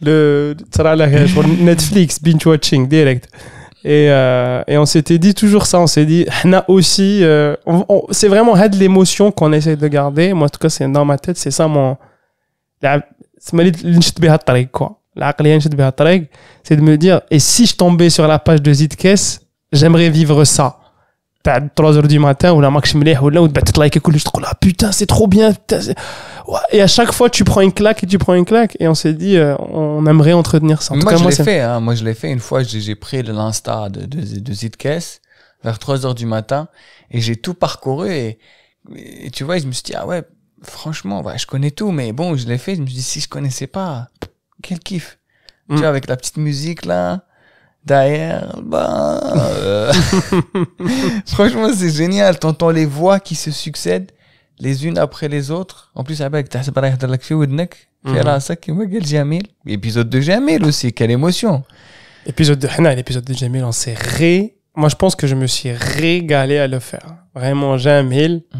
Le, ترى là, شغل Netflix, binge watching, direct. Et, euh, et, on s'était dit toujours ça, on s'est dit, Hna aussi, euh, c'est vraiment de l'émotion qu'on essaie de garder. Moi, en tout cas, c'est dans ma tête, c'est ça mon quoi. C'est de me dire, et si je tombais sur la page de Zitkes, j'aimerais vivre ça. À 3h du matin, ou la max ou là, ou like et je te là, putain, c'est trop bien. Et à chaque fois, tu prends une claque et tu prends une claque. Et on s'est dit, euh, on aimerait entretenir ça. En moi, tout cas, je l'ai fait, hein. moi, je l'ai fait. Une fois, j'ai pris l'Insta de, de, de vers 3h du matin et j'ai tout parcouru. Et, et, tu vois, je me suis dit, ah ouais, franchement, je connais tout, mais bon, je l'ai fait. Je me suis si je connaissais pas, quel kiff. Tu mm. vois, avec la petite musique là, derrière, bah, euh, franchement, c'est génial. T'entends les voix qui se succèdent les unes après les autres. En plus, avec y a mm-hmm. Épisode de Jamil aussi, quelle émotion. Épisode de Hana, l'épisode de Jamil, on s'est ré. Moi, je pense que je me suis régalé à le faire. Vraiment, Jamil. Mm.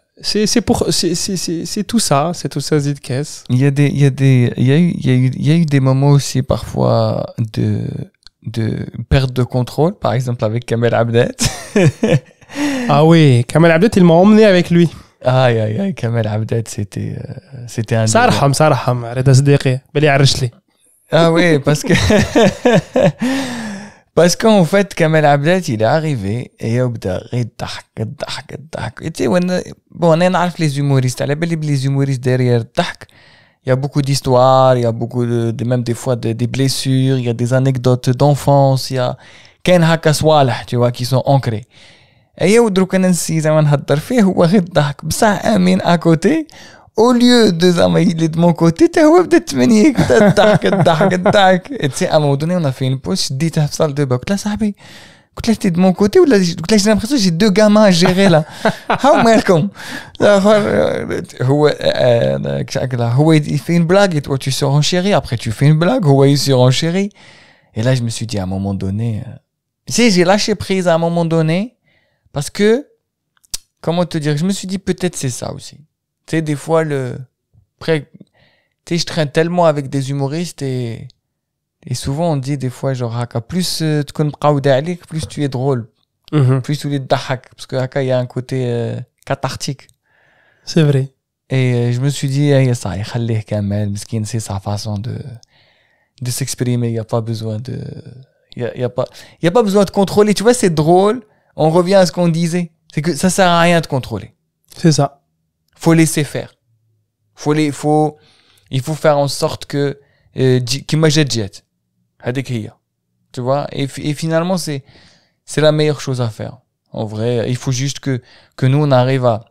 C'est pour c'est tout ça, c'est tout ça Zidkes. Il y a des il y a des il y a eu il y a eu il y a des moments aussi parfois de de perte de contrôle, par exemple avec Kamel Abdet. ah oui, Kamel Abdet, il m'a emmené avec lui. Aïe aïe aïe, Kamel Abdet, c'était euh, c'était un Sarham sarham, Reda Sdiqi, Beli Ah oui, parce que Parce qu'en fait, Kamel Abdel, il est arrivé et il a dit, bon, on a les humoristes. les humoristes derrière il y a beaucoup d'histoires, il y a beaucoup de, même des fois des blessures, il y a des anecdotes d'enfance, il y a كان هكا tu vois qui sont ancrés. ايا ودروك انا نسي زعما نهضر فيه هو غير الضحك بصح à ا au lieu de dire, ah, il est de mon côté, t'es web de tmenik, tac, tac, tac. Et tu sais, à un moment donné, on a fait une pause, je dis, la salle de bac, là, ça ah, Écoute, là, t'es de mon côté, ou là, j'ai l'impression que j'ai deux gamins à gérer, là. How welcome? Euh, euh, euh, il fait une blague, et toi, tu sors en chérie, après, tu fais une blague, ou il sort en chérie. Et là, je me suis dit, à un moment donné, tu sais, j'ai lâché prise à un moment donné, parce que, comment te dire, je me suis dit, peut-être c'est ça aussi. Tu des fois, le. près tu sais, je traîne tellement avec des humoristes et. Et souvent, on dit des fois, genre, plus euh, tu connais plus tu es drôle. Mhm. Plus tu es dahak. Parce que il y a un côté euh, cathartique. C'est vrai. Et euh, je me suis dit, ah, il a ça, il a kamel, miskin, c'est sa façon de, de s'exprimer. Il n'y a pas besoin de. Il n'y a, y a, pas... y a pas besoin de contrôler. Tu vois, c'est drôle. On revient à ce qu'on disait. C'est que ça sert à rien de contrôler. C'est ça faut laisser faire. Faut les, faut, il faut faire en sorte que, euh, qui à décrire. Tu vois? Et, et finalement, c'est, c'est la meilleure chose à faire. En vrai, il faut juste que, que nous, on arrive à,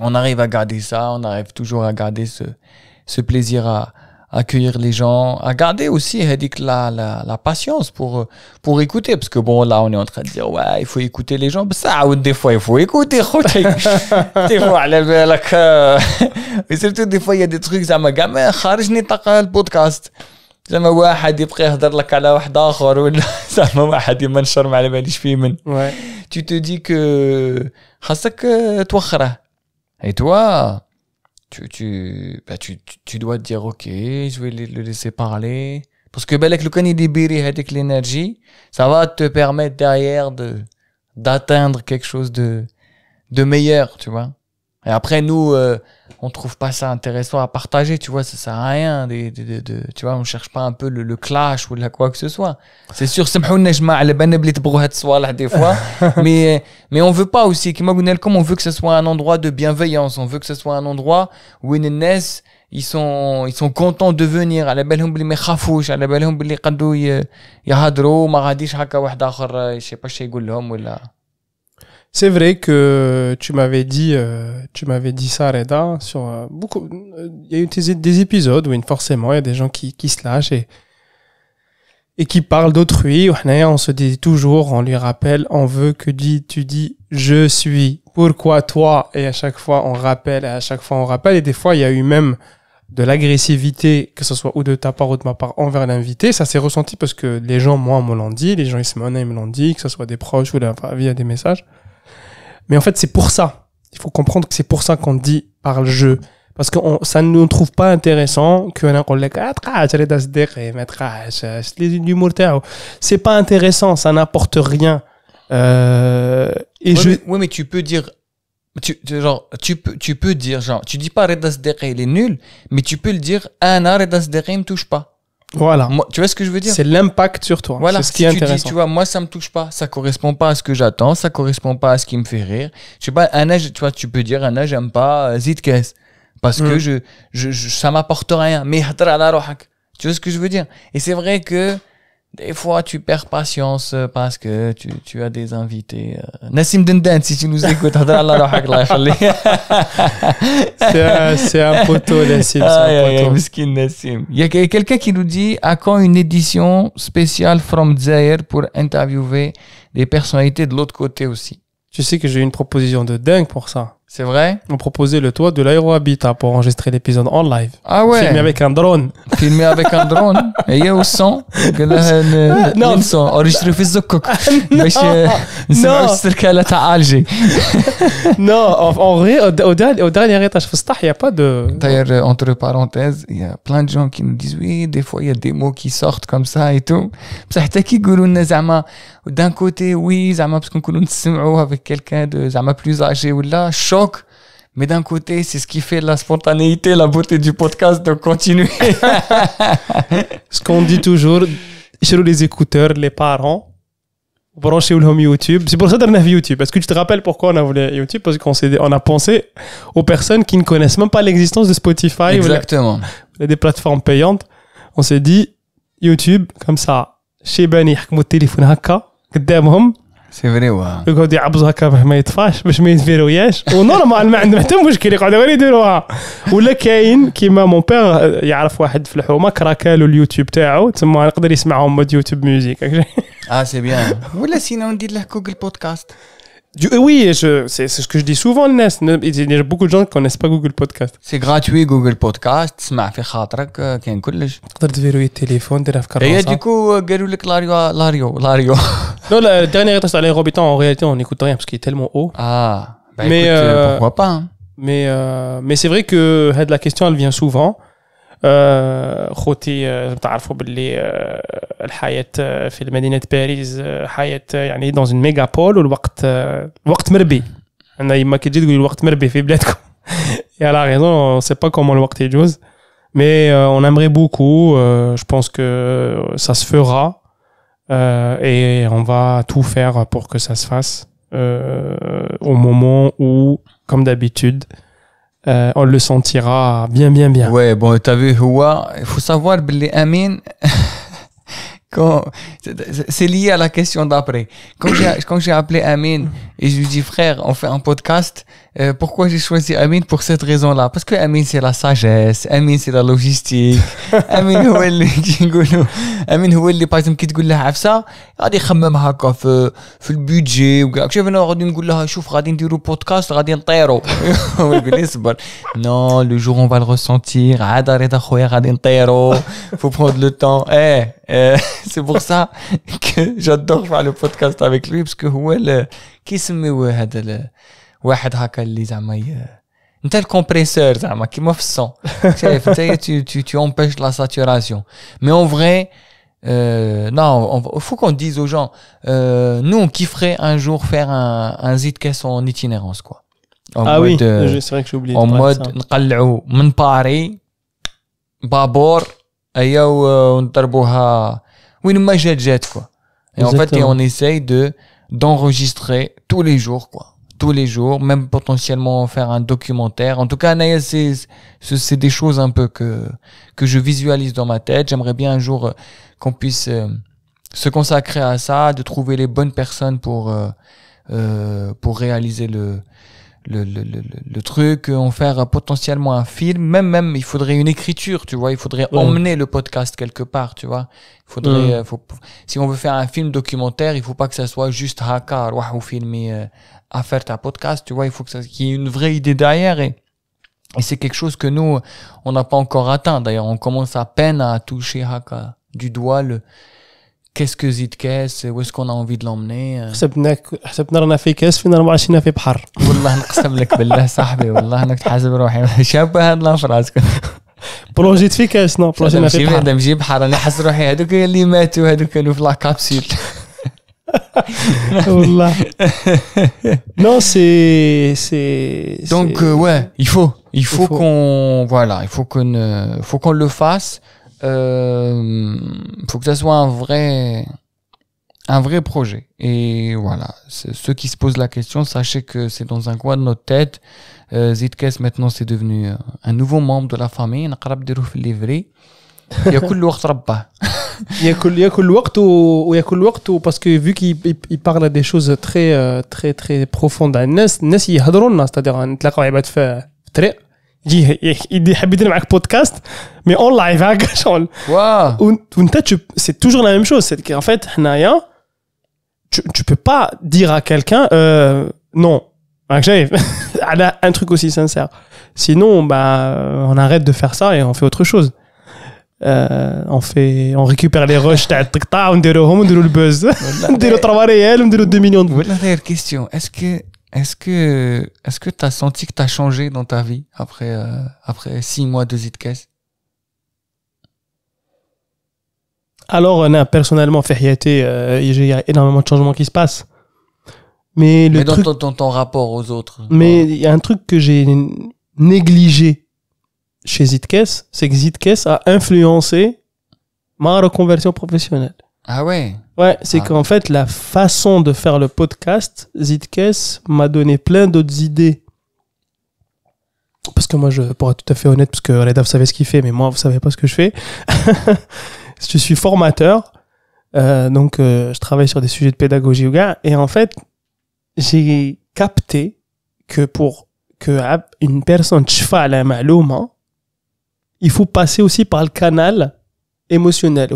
on arrive à garder ça, on arrive toujours à garder ce, ce plaisir à, accueillir les gens, à garder aussi la, la, patience pour, pour écouter. Parce que bon, là, on est en train de dire, ouais, il faut écouter les gens. Ça, des fois, il faut écouter. des fois, surtout, des fois, il y a des trucs, ça m'a le podcast. يبقى لك على واحد اخر يمنشر tu te dis que خاصك توخره اي توا tu, tu, bah, tu, tu dois te dire, OK, je vais le laisser parler. Parce que, bah, avec le avec l'énergie, ça va te permettre derrière de, d'atteindre quelque chose de, de meilleur, tu vois. Et après, nous, euh, on trouve pas ça intéressant à partager, tu vois, ça sert à rien. tu vois, on cherche pas un peu le, clash ou la quoi que ce soit. C'est sûr, des fois, mais, mais on veut pas aussi, comme on veut que ce soit un endroit de bienveillance, on veut que ce soit un endroit où les ils sont ils sont contents de venir c'est vrai que tu m'avais dit, euh, tu m'avais dit ça, Reda, sur euh, beaucoup. Euh, il y a eu des, épisodes où, forcément, il y a des gens qui, se lâchent et, qui parlent d'autrui. On se dit toujours, on lui rappelle, on veut que tu dis, je suis. Pourquoi toi Et à chaque fois, on rappelle, et à chaque fois, on rappelle. Et des fois, il y a eu même de l'agressivité, que ce soit ou de ta part ou de ma part, envers l'invité, ça s'est ressenti parce que les gens, moi, me l'ont dit, les gens, ils me l'ont dit, que ce soit des proches ou la, via des messages. Mais en fait, c'est pour ça. Il faut comprendre que c'est pour ça qu'on dit par le jeu. Parce que ça ne nous trouve pas intéressant un collègue ah, ah, c'est pas intéressant, ça n'apporte rien. Euh, et je. Mais, mais tu peux dire tu, genre, tu peux, tu peux dire, genre, tu dis pas Reda il est nul, mais tu peux le dire, Anna Reda Sdere, il me touche pas. Voilà. Moi, tu vois ce que je veux dire C'est l'impact sur toi. Voilà. ce qui intéresse tu vois, moi, ça me touche pas. Ça correspond pas à ce que j'attends. Ça correspond pas à ce qui me fait rire. Je sais pas, un âge, tu vois, tu peux dire un âge, j'aime pas euh, Zitkes. Parce que mm. je, je, je ça m'apporte rien. Mais tu vois ce que je veux dire Et c'est vrai que des fois, tu perds patience euh, parce que tu, tu as des invités. Euh. Nassim Dindane, si tu nous écoutes, c'est un, un poteau, Nassim. Nassim. Il y a quelqu'un qui nous dit à quand une édition spéciale From Zaire pour interviewer des personnalités de l'autre côté aussi. Tu sais que j'ai une proposition de dingue pour ça. C'est vrai On proposait le toit de l'aérohabitat pour enregistrer l'épisode en live. Ah ouais Filmé avec un drone. Filmé avec un drone. Et il y a au son. Euh, non. Il son. Enregistré au Zoukok. Non. Non, en vrai, au dernier étage, il n'y a pas de... D'ailleurs, euh, entre parenthèses, il y a plein de gens qui nous disent, oui, des fois, il y a des mots qui sortent comme ça et tout. D'un côté, oui, parce qu'on avec quelqu'un de plus âgé ou là, mais d'un côté, c'est ce qui fait la spontanéité, la beauté du podcast, de continuer. ce qu'on dit toujours, chez les écouteurs, les parents, branchez-vous le YouTube. C'est pour ça qu'on a vu YouTube. Est-ce que tu te rappelles pourquoi on a voulu YouTube Parce qu'on on a pensé aux personnes qui ne connaissent même pas l'existence de Spotify Exactement. y a des plateformes payantes. On s'est dit YouTube comme ça. Chez comme mon téléphone haka, téléphone. سي فري سيفريوها يقعد يعبز هكا ما يطفاش باش ما يتفيروياش ونورمال ما عندهم حتى مشكل يقعدوا غير يديروها ولا كاين كيما مون بيغ يعرف واحد في الحومه كراكالو اليوتيوب تاعو تما يقدر يسمعهم مود يوتيوب ميوزيك اه سي بيان ولا سينا ندير له جوجل بودكاست Euh, oui oui, c'est ce que je dis souvent, Il y a beaucoup de gens qui ne connaissent pas Google Podcast. C'est gratuit, Google Podcast. Tu m'as fait tu peux en réalité, on n'écoute rien parce qu'il est tellement haut. Ah, bah, mais écoute, euh, euh, pourquoi pas. Hein. Mais, mais c'est vrai que la question, elle vient souvent. Paris dans une mégapole Il le la raison on sait pas comment le mais on aimerait beaucoup je pense que ça se fera et on va tout faire pour que ça se fasse au moment où, comme d'habitude euh, on le sentira bien, bien, bien. Ouais, bon, t'as vu, il faut savoir, Amin, c'est lié à la question d'après. Quand j'ai appelé Amin et je lui dis, frère, on fait un podcast, euh, pourquoi j'ai choisi Amin pour cette raison-là Parce que Amin, c'est la sagesse, Amin, c'est la logistique, Amin, le Amine, نقولوا Amin, هو اللي Par exemple, تقول له عفسه غادي يخمم هكا في que البيدجي وكاع شوف انا budget. a je vais faire un podcast, non le jour on va le ressentir عاد ah, faut prendre le temps eh, eh, c'est pour ça que j'adore faire le podcast avec lui parce que هو elle euh, واحد هكا اللي زعما انت الكومبريسور زعما tu empêches la saturation mais en vrai euh, non, faut qu'on dise aux gens, euh, nous on kifferait un jour faire un, un en itinérance quoi. ah oui, euh, c'est vrai que j'ai oublié. En mode, من on بابور ايا ونضربوها وين ما جات جات quoi. Et en fait, on essaye de d'enregistrer tous les jours quoi tous les jours, même potentiellement faire un documentaire. En tout cas, c'est des choses un peu que que je visualise dans ma tête. J'aimerais bien un jour euh, qu'on puisse euh, se consacrer à ça, de trouver les bonnes personnes pour euh, pour réaliser le le, le, le, le, truc, on euh, faire potentiellement un film, même, même, il faudrait une écriture, tu vois, il faudrait emmener le podcast quelque part, tu vois. Il faudrait, euh, faut, si on veut faire un film documentaire, il faut pas que ça soit juste haka, ah, ou filmer, euh, à faire ta podcast, tu vois, il faut que ça, qu'il y ait une vraie idée derrière et, et c'est quelque chose que nous, on n'a pas encore atteint. D'ailleurs, on commence à peine à toucher haka ah, du doigt le, كيس كو زيد كاس واش كون اونفي دو لومني حسبناك حسبنا رانا في كاس فينا ما عشنا في بحر والله نقسم لك بالله صاحبي والله انا كنت حاسب روحي شابه هاد لافراز بروجيت في كاس نو بروجينا في بحر هذا مجيب بحر انا حاس روحي هذوك اللي ماتوا هذوك كانوا في لا والله نو سي سي دونك واه يفو يفو كون فوالا يفو كون فو كون لو فاس euh, faut que ça soit un vrai, un vrai projet. Et voilà, ceux qui se posent la question, sachez que c'est dans un coin de notre tête. Euh, Zitkes, maintenant, c'est devenu euh, un nouveau membre de la famille. نقرب نديرو في الليفري ياكل الوقت رباه Il y a beaucoup de باسكو فيو كي يبارل دي شوز تري تري تري بروفوند très profondes الناس يهضروا لنا ستادير نتلاقاو عباد في الطريق جي يدي يحب يدير معك بودكاست مي اون Waouh. هكا شغل واو c'est toujours la même chose. شوز سيتك en fait, naya, tu peux pas dire à quelqu'un euh, non elle un truc aussi sincère sinon bah on arrête de faire ça et on fait autre chose euh, on fait on récupère les rushs de on dirait on dirait le buzz on le travail réel on dirait 2 millions de vues la question est-ce que est-ce que est-ce que t'as senti que t'as changé dans ta vie après euh, après six mois de Zitkes? Alors, euh, on a personnellement fait il y a énormément de changements qui se passent. Mais le truc, dans, ton, ton rapport aux autres. Mais il y a un truc que j'ai négligé chez Zitkes, c'est que Zitkes a influencé ma reconversion professionnelle. Ah ouais Ouais, c'est ah. qu'en fait, la façon de faire le podcast, Zitkes m'a donné plein d'autres idées. Parce que moi, je, pourrais être tout à fait honnête, parce que vous savez ce qu'il fait, mais moi, vous savez pas ce que je fais. je suis formateur, euh, donc euh, je travaille sur des sujets de pédagogie yoga, et en fait, j'ai capté que pour que une personne tchfal à malouma, hein, il faut passer aussi par le canal émotionnel.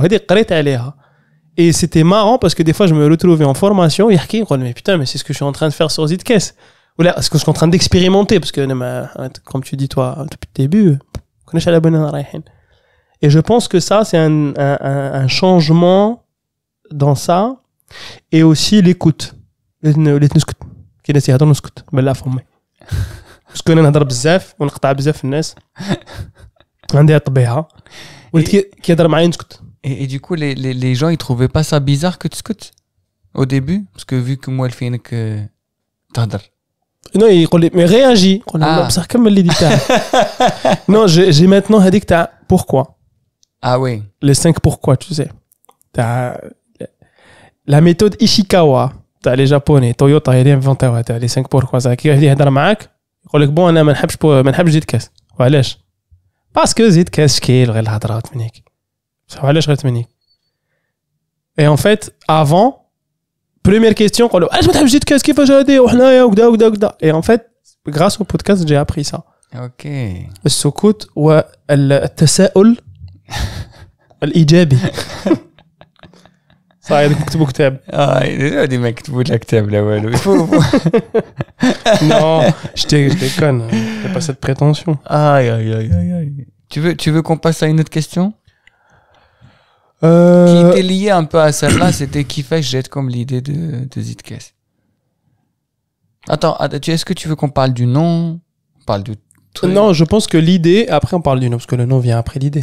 Et c'était marrant parce que des fois, je me retrouvais en formation. Et je me mais putain, mais c'est ce que je suis en train de faire sur Zitcase. Ou là, ce que je suis en train d'expérimenter. Parce que, hein, comme tu dis, toi, depuis le début, connais la bonne Et je pense que ça, c'est un, changement dans ça. Et aussi l'écoute. L'écoute. Qui est la beaucoup بالله on a beaucoup نهضر بزاف ونقطع بزاف الناس عندي الطبيعه وليت كي يهضر معايا نسكت et, et du coup, les, les, les gens, ils trouvaient pas ça bizarre que tu scoutes au début Parce que vu que moi, je fin que. T'adr. Non, il dit, mais réagis. Il dit, ah. comme l'éditeur. non, j'ai maintenant dit que as « pourquoi. Ah oui. Les cinq pourquoi, tu sais. T'as la méthode Ishikawa. T'as les Japonais. Toyota, il y a T'as les cinq pourquoi. Ça, qui a dit, il avec. il dit, bon, on a un hapch pour un hapch de Parce que c'est quest c'est le y les le hadrat, et en fait, avant, première question, Et en fait, grâce au podcast, j'ai appris ça. Ok. Le soukout ou euh, ah, le tasaoul, l'ijabi. صاير يكتبوا كتاب اه ديما يكتبوا là, non je déconne j'ai hein. pas cette prétention aïe aïe aïe tu veux qu'on passe à une autre question qui euh, était lié un peu à celle-là, c'était qui fait jette comme l'idée de, de Attends, est-ce que tu veux qu'on parle du nom On parle du. Non, je pense que l'idée, après on parle du nom, parce que le nom vient après l'idée.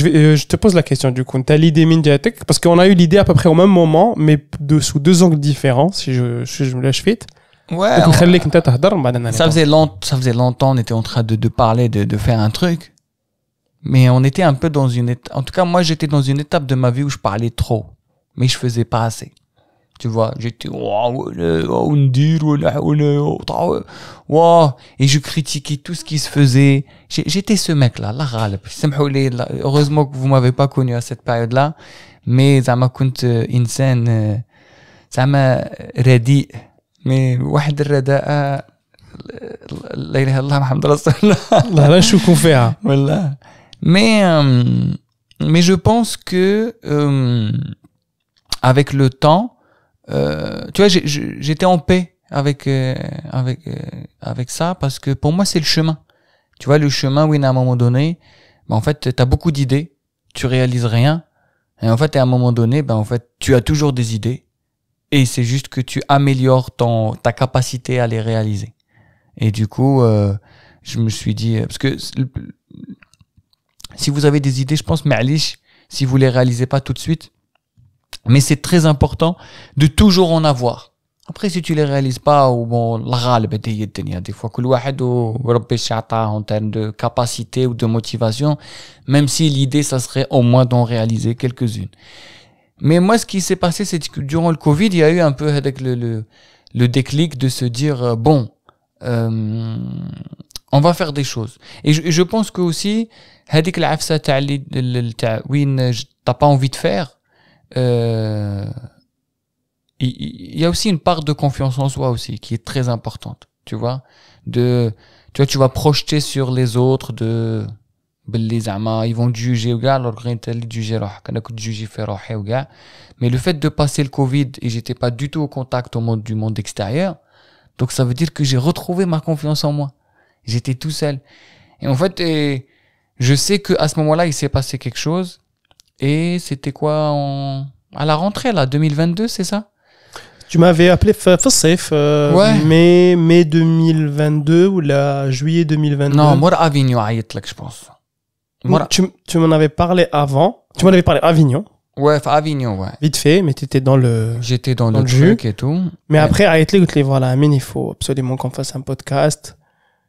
Euh, je, te pose la question du coup. t'as l'idée médiatique, parce qu'on a eu l'idée à peu près au même moment, mais sous deux angles différents, si je, me lâche vite. Ouais. ça, faisait longtemps, on était en train de, parler, de, faire un truc. Mais on était un peu dans une En tout cas, moi, j'étais dans une étape de ma vie où je parlais trop, mais je faisais pas assez. Tu vois, j'étais waouh et je critiquais tout ce qui se faisait. J'étais ce mec-là, la Heureusement que vous m'avez pas connu à cette période-là, mais ça m'a compte insane, euh, euh, ça m'a radi. Mais واحد الرداء لا اله الا الله محمد رسول الله لا لا كون فيها والله mais euh, mais je pense que euh, avec le temps euh, tu vois, j'étais en paix avec euh, avec euh, avec ça parce que pour moi c'est le chemin. Tu vois, le chemin, oui, à un moment donné, ben, en fait, t'as beaucoup d'idées, tu réalises rien, et en fait, à un moment donné, ben en fait, tu as toujours des idées, et c'est juste que tu améliores ton ta capacité à les réaliser. Et du coup, je me suis dit parce que si vous avez des idées, je pense, mais si vous les réalisez pas tout de suite, mais c'est très important de toujours en avoir. Après, si tu les réalises pas, ou bon, ben, des fois, que en termes de capacité ou de motivation, même si l'idée, ça serait au moins d'en réaliser quelques-unes. Mais moi, ce qui s'est passé, c'est que durant le Covid, il y a eu un peu avec le, le, le déclic de se dire, euh, bon, euh, on va faire des choses. Et je, je pense que aussi, n'as t'as pas envie de faire euh, il y a aussi une part de confiance en soi aussi qui est très importante, tu vois. De, tu vois, tu vas projeter sur les autres de, ils vont juger gars, juger Mais le fait de passer le Covid et j'étais pas du tout au contact au monde du monde extérieur, donc ça veut dire que j'ai retrouvé ma confiance en moi. J'étais tout seul. Et en fait, et je sais que à ce moment-là, il s'est passé quelque chose et c'était quoi à la rentrée, là, 2022, c'est ça tu m'avais appelé Fossef, euh, mai, mai 2022 ou la juillet 2022. Non, moi, Avignon, je pense. Tu, tu m'en avais parlé avant. Tu m'en avais parlé Avignon. Ouais, Avignon, ouais. Vite fait, mais étais dans le. J'étais dans, dans, le, truc et tout. Mais après, à Etley, tu les voilà, Amine, il faut absolument qu'on fasse un podcast.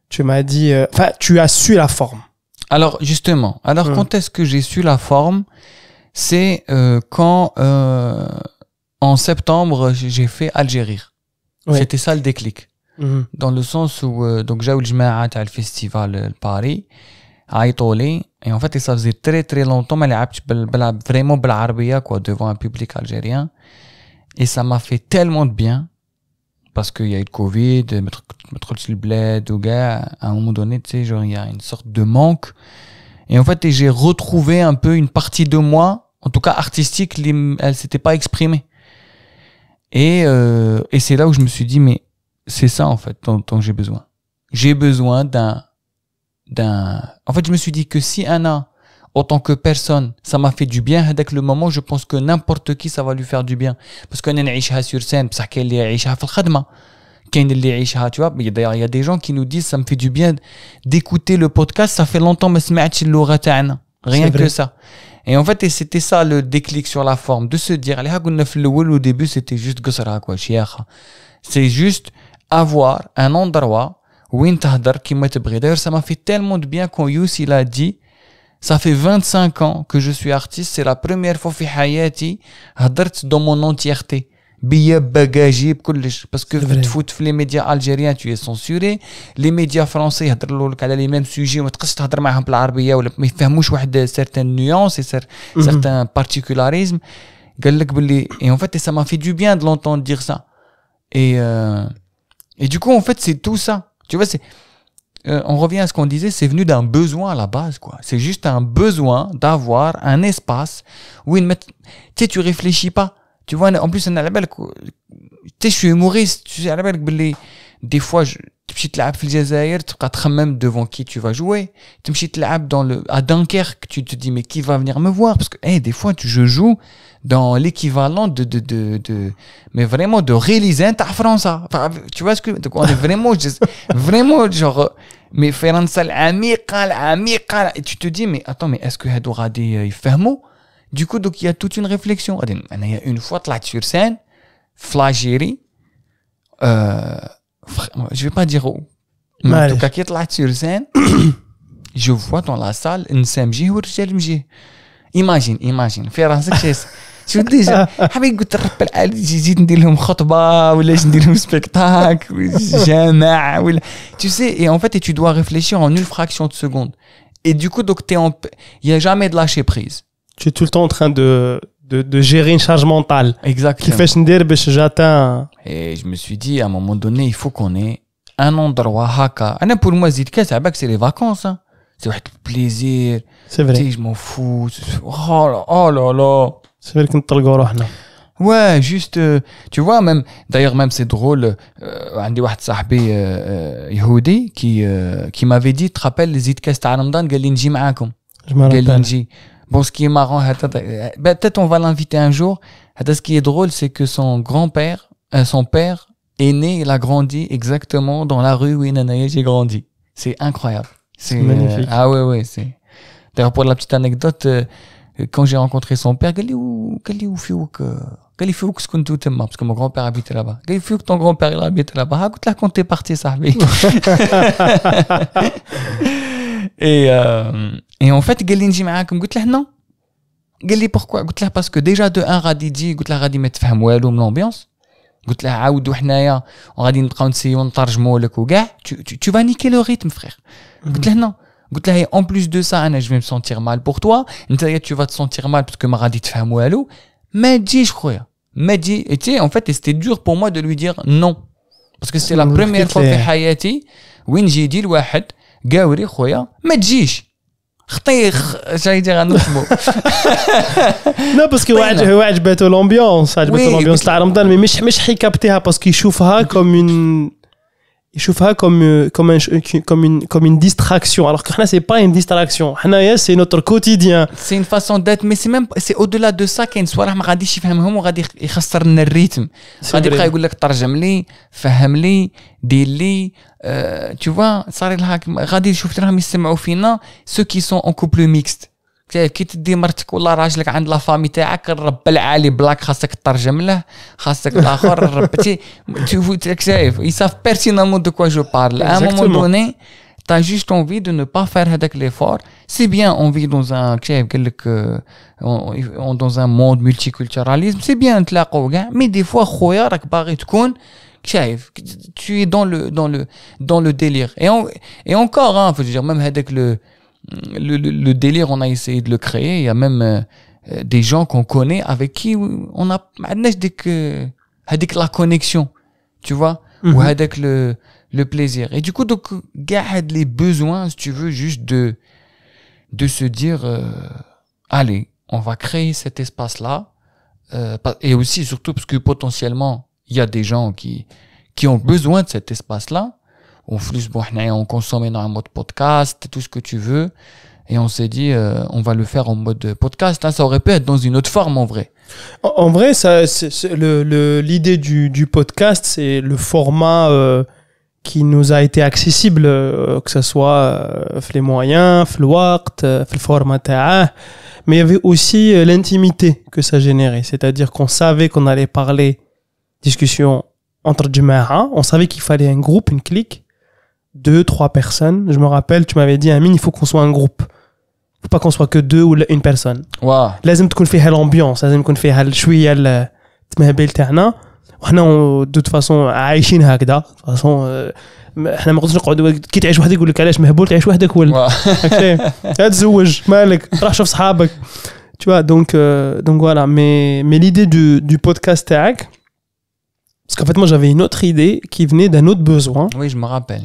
Tu m'as dit. Euh, enfin, tu as su la forme. Alors, justement. Alors, hmm. quand est-ce que j'ai su la forme c'est euh, quand euh, en septembre j'ai fait Algérie. C'était ça le déclic. Mhm. Dans le sens où euh, donc j'ai eu le festival Paris عيطولي et en fait ça faisait très très longtemps mais j'ai vraiment à quoi devant un public algérien et ça m'a fait tellement de bien parce qu'il y a eu le Covid, me le bled ou gars, à un moment donné, tu il y a une sorte de manque. Et en fait, j'ai retrouvé un peu une partie de moi, en tout cas artistique, elle, s'était pas exprimée. Et, euh, et c'est là où je me suis dit, mais c'est ça en fait dont, que j'ai besoin. J'ai besoin d'un, d'un. En fait, je me suis dit que si Anna, en tant que personne, ça m'a fait du bien. Avec le moment, je pense que n'importe qui, ça va lui faire du bien. Parce qu'on est sur scène, parce qu'elle est sur le il y a des gens qui nous disent ça me fait du bien d'écouter le podcast, ça fait longtemps mais hein. rien que ça. Et en fait, c'était ça le déclic sur la forme, de se dire, au début, c'était juste C'est juste avoir un endroit où qui D'ailleurs, ça m'a fait tellement de bien quand Yous, il a dit, ça fait 25 ans que je suis artiste, c'est la première fois que dans mon entièreté bien parce que tu te dans les médias algériens tu es censuré les médias français ils hâtent leur les mêmes sujets mais tu racontes hâtent de même l'arabie ou ne comprends pas une certaine nuance et mhm. certaines particularismes et en fait ça m'a fait du bien de l'entendre dire ça et euh, et du coup en fait c'est tout ça tu vois euh, on revient à ce qu'on disait c'est venu d'un besoin à la base quoi c'est juste un besoin d'avoir un espace où ils tu réfléchis pas tu vois en plus a label que... tu sais je suis humoriste tu sais à بالك que des fois je la تلعب في tu même même devant qui tu vas jouer Tu تلعب dans le à Dunkerque tu te dis mais qui va venir me voir parce que eh, des fois tu je joue dans l'équivalent de, de de mais vraiment de réaliser ta France tu vois ce que on est vraiment vraiment genre mais faire un sale amical et tu te dis mais attends mais est-ce que euh, il des un mot du coup, donc, il y a toute une réflexion. Ah, une fois, sur scène, flagéri euh, je vais pas dire où. Mais en tout cas, qui sur scène, je vois dans la salle, une ou un مجيه. Imagine, imagine. في te شي tu y a قلت ou tu sais et en fait tu dois réfléchir en une fraction de seconde et du coup donc t'es en il y a jamais de lâcher prise tu es tout le temps en train de, de, de gérer une charge mentale. Exactement. Et je me suis dit, à un moment donné, il faut qu'on ait un endroit haka. Pour moi, c'est les vacances. Hein. C'est un plaisir. C'est vrai. je m'en fous. Oh là oh là. là. C'est vrai qu'on te Ouais, juste, euh, tu vois, même, d'ailleurs, même c'est drôle, J'ai un صاحبي يهودي qui, euh, qui m'avait dit, te rappelles les idkas de Ramadan, قال لي نجي Bon, ce qui est marrant, eh, ben, peut-être on va l'inviter un jour. Ce qui est drôle, c'est que son grand-père, euh, son père est né, il a grandi exactement dans la rue où il j'ai grandi. C'est incroyable. C'est magnifique. ah oui, oui. c'est. D'ailleurs, pour la petite anecdote, euh, quand j'ai rencontré son père, quel est où, que que que que mon grand père habitait là-bas. Quel est que ton grand-père habitait là-bas? Ah, écoute quand ça, et euh, et en fait Galenji m'a dit avec moi, j'ai dit là, il m'a pourquoi, j'ai dit parce que déjà de un غادي dit, j'ai dit là غادي mettfhem walou men l'ambiance. J'ai dit là, عاودو حنايا, on غادي نبقاو نسيو نترجمولك وكاع, tu vas niquer le rythme frère. J'ai dit là, j'ai dit là en plus de ça, je vais me sentir mal pour toi, tu vas te sentir mal parce que m'radi tfhem walou, ma djis khoya. Ma djis, en fait c'était dur pour moi de lui dire non parce que c'est la première fois de ma vie when j'ai dit le واحد قاوري خويا ما تجيش خطيخ دي غنطلبو لا باسكو هو عجباتو لومبيونس عجباتو لومبيونس تاع رمضان مي مش مش حيكابتيها باسكو يشوفها كوم اون يشوفها كوم comme euh, comme euh, comme une comme une distraction alors que c'est pas une distraction حنايا c'est notre quotidien c'est une façon d'être mais c'est même c'est au-delà de ça كاين صوالح ما غاديش يفهمهم وغادي يخسر لنا الريتم غادي يبقى يقول لك ترجم لي فهم لي دير لي tu vois صار لها غادي شفت راهم يسمعوا فينا ceux qui sont en couple mixte a تدي مرتك ولا راجلك عند لا فامي تاعك الربة العالي بلاك خاصك ترجم له خاصك شايف juste envie de ne pas faire l'effort. C'est bien, on vit dans un, euh, dans un monde multiculturalisme, c'est bien, hein. mais des fois, tu es dans le, dans le, dans le délire. Et, encore, hein, dire, même avec le, le, le, délire, on a essayé de le créer. Il y a même euh, euh, des gens qu'on connaît avec qui on a, dès que, dès que la connexion, tu vois, ou mhm. avec le, le plaisir. Et du coup, donc, garde les besoins, si tu veux, juste de, de se dire, euh, allez, on va créer cet espace-là. et aussi, surtout, parce que potentiellement, il y a des gens qui, qui ont besoin de cet espace-là on plus, bon, on consomme énormément de podcast tout ce que tu veux. Et on s'est dit, euh, on va le faire en mode podcast. Hein. ça aurait pu être dans une autre forme en vrai. En, vrai, ça, l'idée le, l'idée du, du, podcast, c'est le format euh, qui nous a été accessible, euh, que ce soit les moyens, le format. Mais il y avait aussi l'intimité que ça générait. C'est-à-dire qu'on savait qu'on allait parler discussion entre Jumaha. On savait qu'il fallait un groupe, une clique deux, trois personnes. Je me rappelle, tu m'avais dit, Amine, il faut qu'on soit un groupe. Faut pas qu'on soit que deux ou une personne. Waouh. لازم تكون فيها l'ambiance, لازم يكون فيها شويه التمهبل تاعنا وحنا دو فاسون عايشين هكذا فاسون احنا ما نقدرش نقعدوا كي تعيش kalash, يقول لك علاش مهبول تعيش وحدك ول تزوج مالك روح شوف صحابك tu vois donc euh, donc voilà mais mais l'idée du, du podcast tag, parce qu'en fait moi j'avais une autre idée qui venait d'un autre besoin oui je me rappelle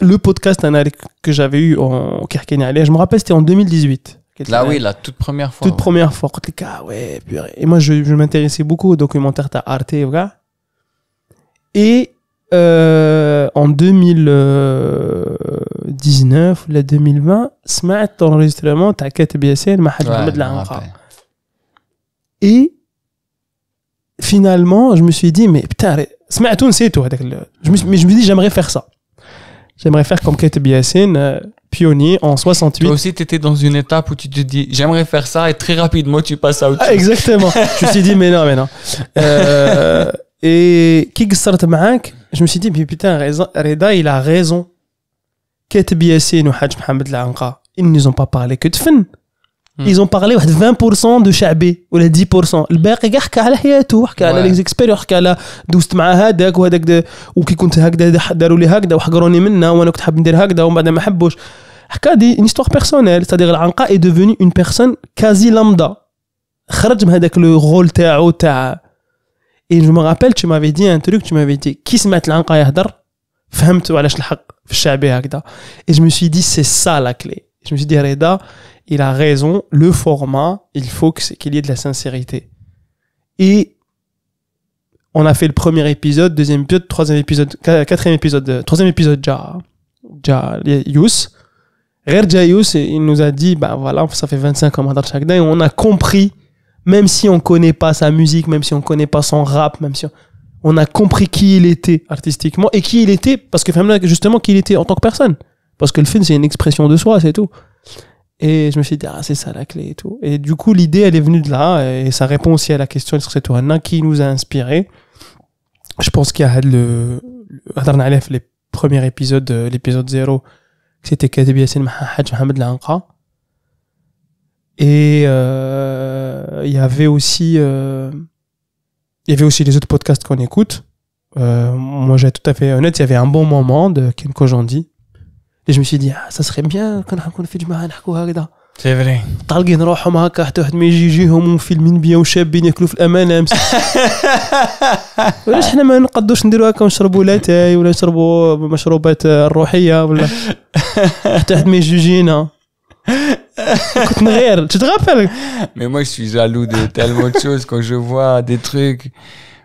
le podcast que j'avais eu en Kirkenyale, je me rappelle, c'était en 2018. Là, oui, la toute première fois. Toute première fois. ouais, Et moi, je, je m'intéressais beaucoup au documentaire ta Arte, Et euh, en 2019 ou 2020, ton enregistrement, ta KTBSL, Mahad Et finalement, je me suis dit, mais putain, Smart, tout. Je me, mais je me dis, j'aimerais faire ça j'aimerais faire comme Kate Biasin, euh, pionnier en 68. Toi aussi, tu étais dans une étape où tu te dis, j'aimerais faire ça et très rapidement, tu passes à autre ah, chose. Exactement. je me suis dit, mais non, mais non. Euh, et Kickstart Ma'ak, je me suis dit, mais putain, Reda, il a raison. Kate Biasin ou Hajj Mohamed Lanka, ils ne nous ont pas parlé que de fin. ايزون بارلي واحد 20% دو شعبي ولا 10% الباقي كاع حكى على حياته حكى على ليزيكسبيريون حكى على دوزت مع هذاك وهذاك وكي كنت هكذا داروا لي هكذا وحقروني منها وانا كنت حاب ندير هكذا ومن بعد ما حبوش حكى دي اون هيستوار بيرسونيل سادير العنقاء اي دوفوني اون بيرسون كازي لامدا خرج من هذاك لو رول تاعو تاع اي جو مو رابيل تو مافي دي ان تروك تو مافي دي كي سمعت العنقاء يهضر فهمت علاش الحق في الشعبي هكذا اي جو مي سوي دي سي سا لا كلي جو مي سوي دي رضا il a raison, le format, il faut qu'il y ait de la sincérité. Et on a fait le premier épisode, deuxième épisode, troisième épisode, quatrième épisode, euh, troisième épisode, déjà Ja, Yous. il nous a dit, ben voilà, ça fait 25 ans dans day. et on a compris, même si on connaît pas sa musique, même si on connaît pas son rap, même si on, on a compris qui il était artistiquement et qui il était, parce que justement, qui il était en tant que personne. Parce que le film, c'est une expression de soi, c'est tout. Et je me suis dit, ah, c'est ça la clé et tout. Et du coup, l'idée, elle est venue de là. Et ça répond aussi à la question sur Anna, qui nous a inspiré. Je pense qu'il y a le, le les premiers épisodes, euh, l'épisode 0, c'était Kadib Yassine Mahahaj Mohamed Lanka. Et euh, il y avait aussi, euh, il y avait aussi les autres podcasts qu'on écoute. moi, j'ai tout à fait honnête, il y avait un bon moment de Kenko Kojandi اللي جو مشي دي سا سخي بيان كان في جماعه نحكوا هكذا سي فري طالقين روحهم هكا حتى واحد ما يجي يجيهم وفيلمين بيا وشابين ياكلوا في الامان علاش حنا ما نقدوش نديروا هكا ونشربوا لاتاي ولا نشربوا مشروبات الروحيه ولا حتى واحد ما يجي يجينا كنت نغير تتغافل مي rappelles Mais سوي جالو suis jaloux de tellement de choses quand je vois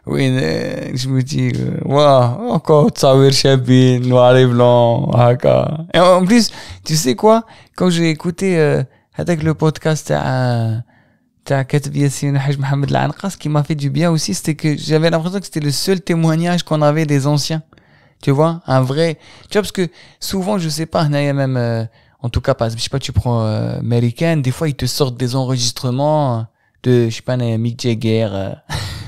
me dis waouh encore ça bien noir et blanc haka et en plus tu sais quoi quand j'ai écouté euh, le podcast تاع تاع كاتب ce qui m'a fait du bien aussi c'était que j'avais l'impression que c'était le seul témoignage qu'on avait des anciens tu vois un vrai tu vois parce que souvent je sais pas il a même euh, en tout cas pas je sais pas tu prends euh, des fois ils te sortent des enregistrements de je sais pas Mick Jagger euh.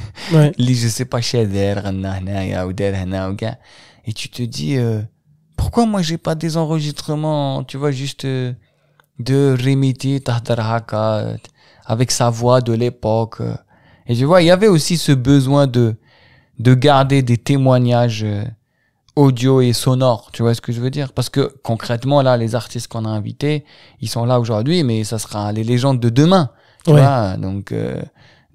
et tu te dis euh, pourquoi moi j'ai pas des enregistrements tu vois juste euh, de Remiti Tahtar avec sa voix de l'époque euh. et tu vois il y avait aussi ce besoin de de garder des témoignages audio et sonore, tu vois ce que je veux dire Parce que concrètement, là, les artistes qu'on a invités, ils sont là aujourd'hui, mais ça sera les légendes de demain, tu vois Donc,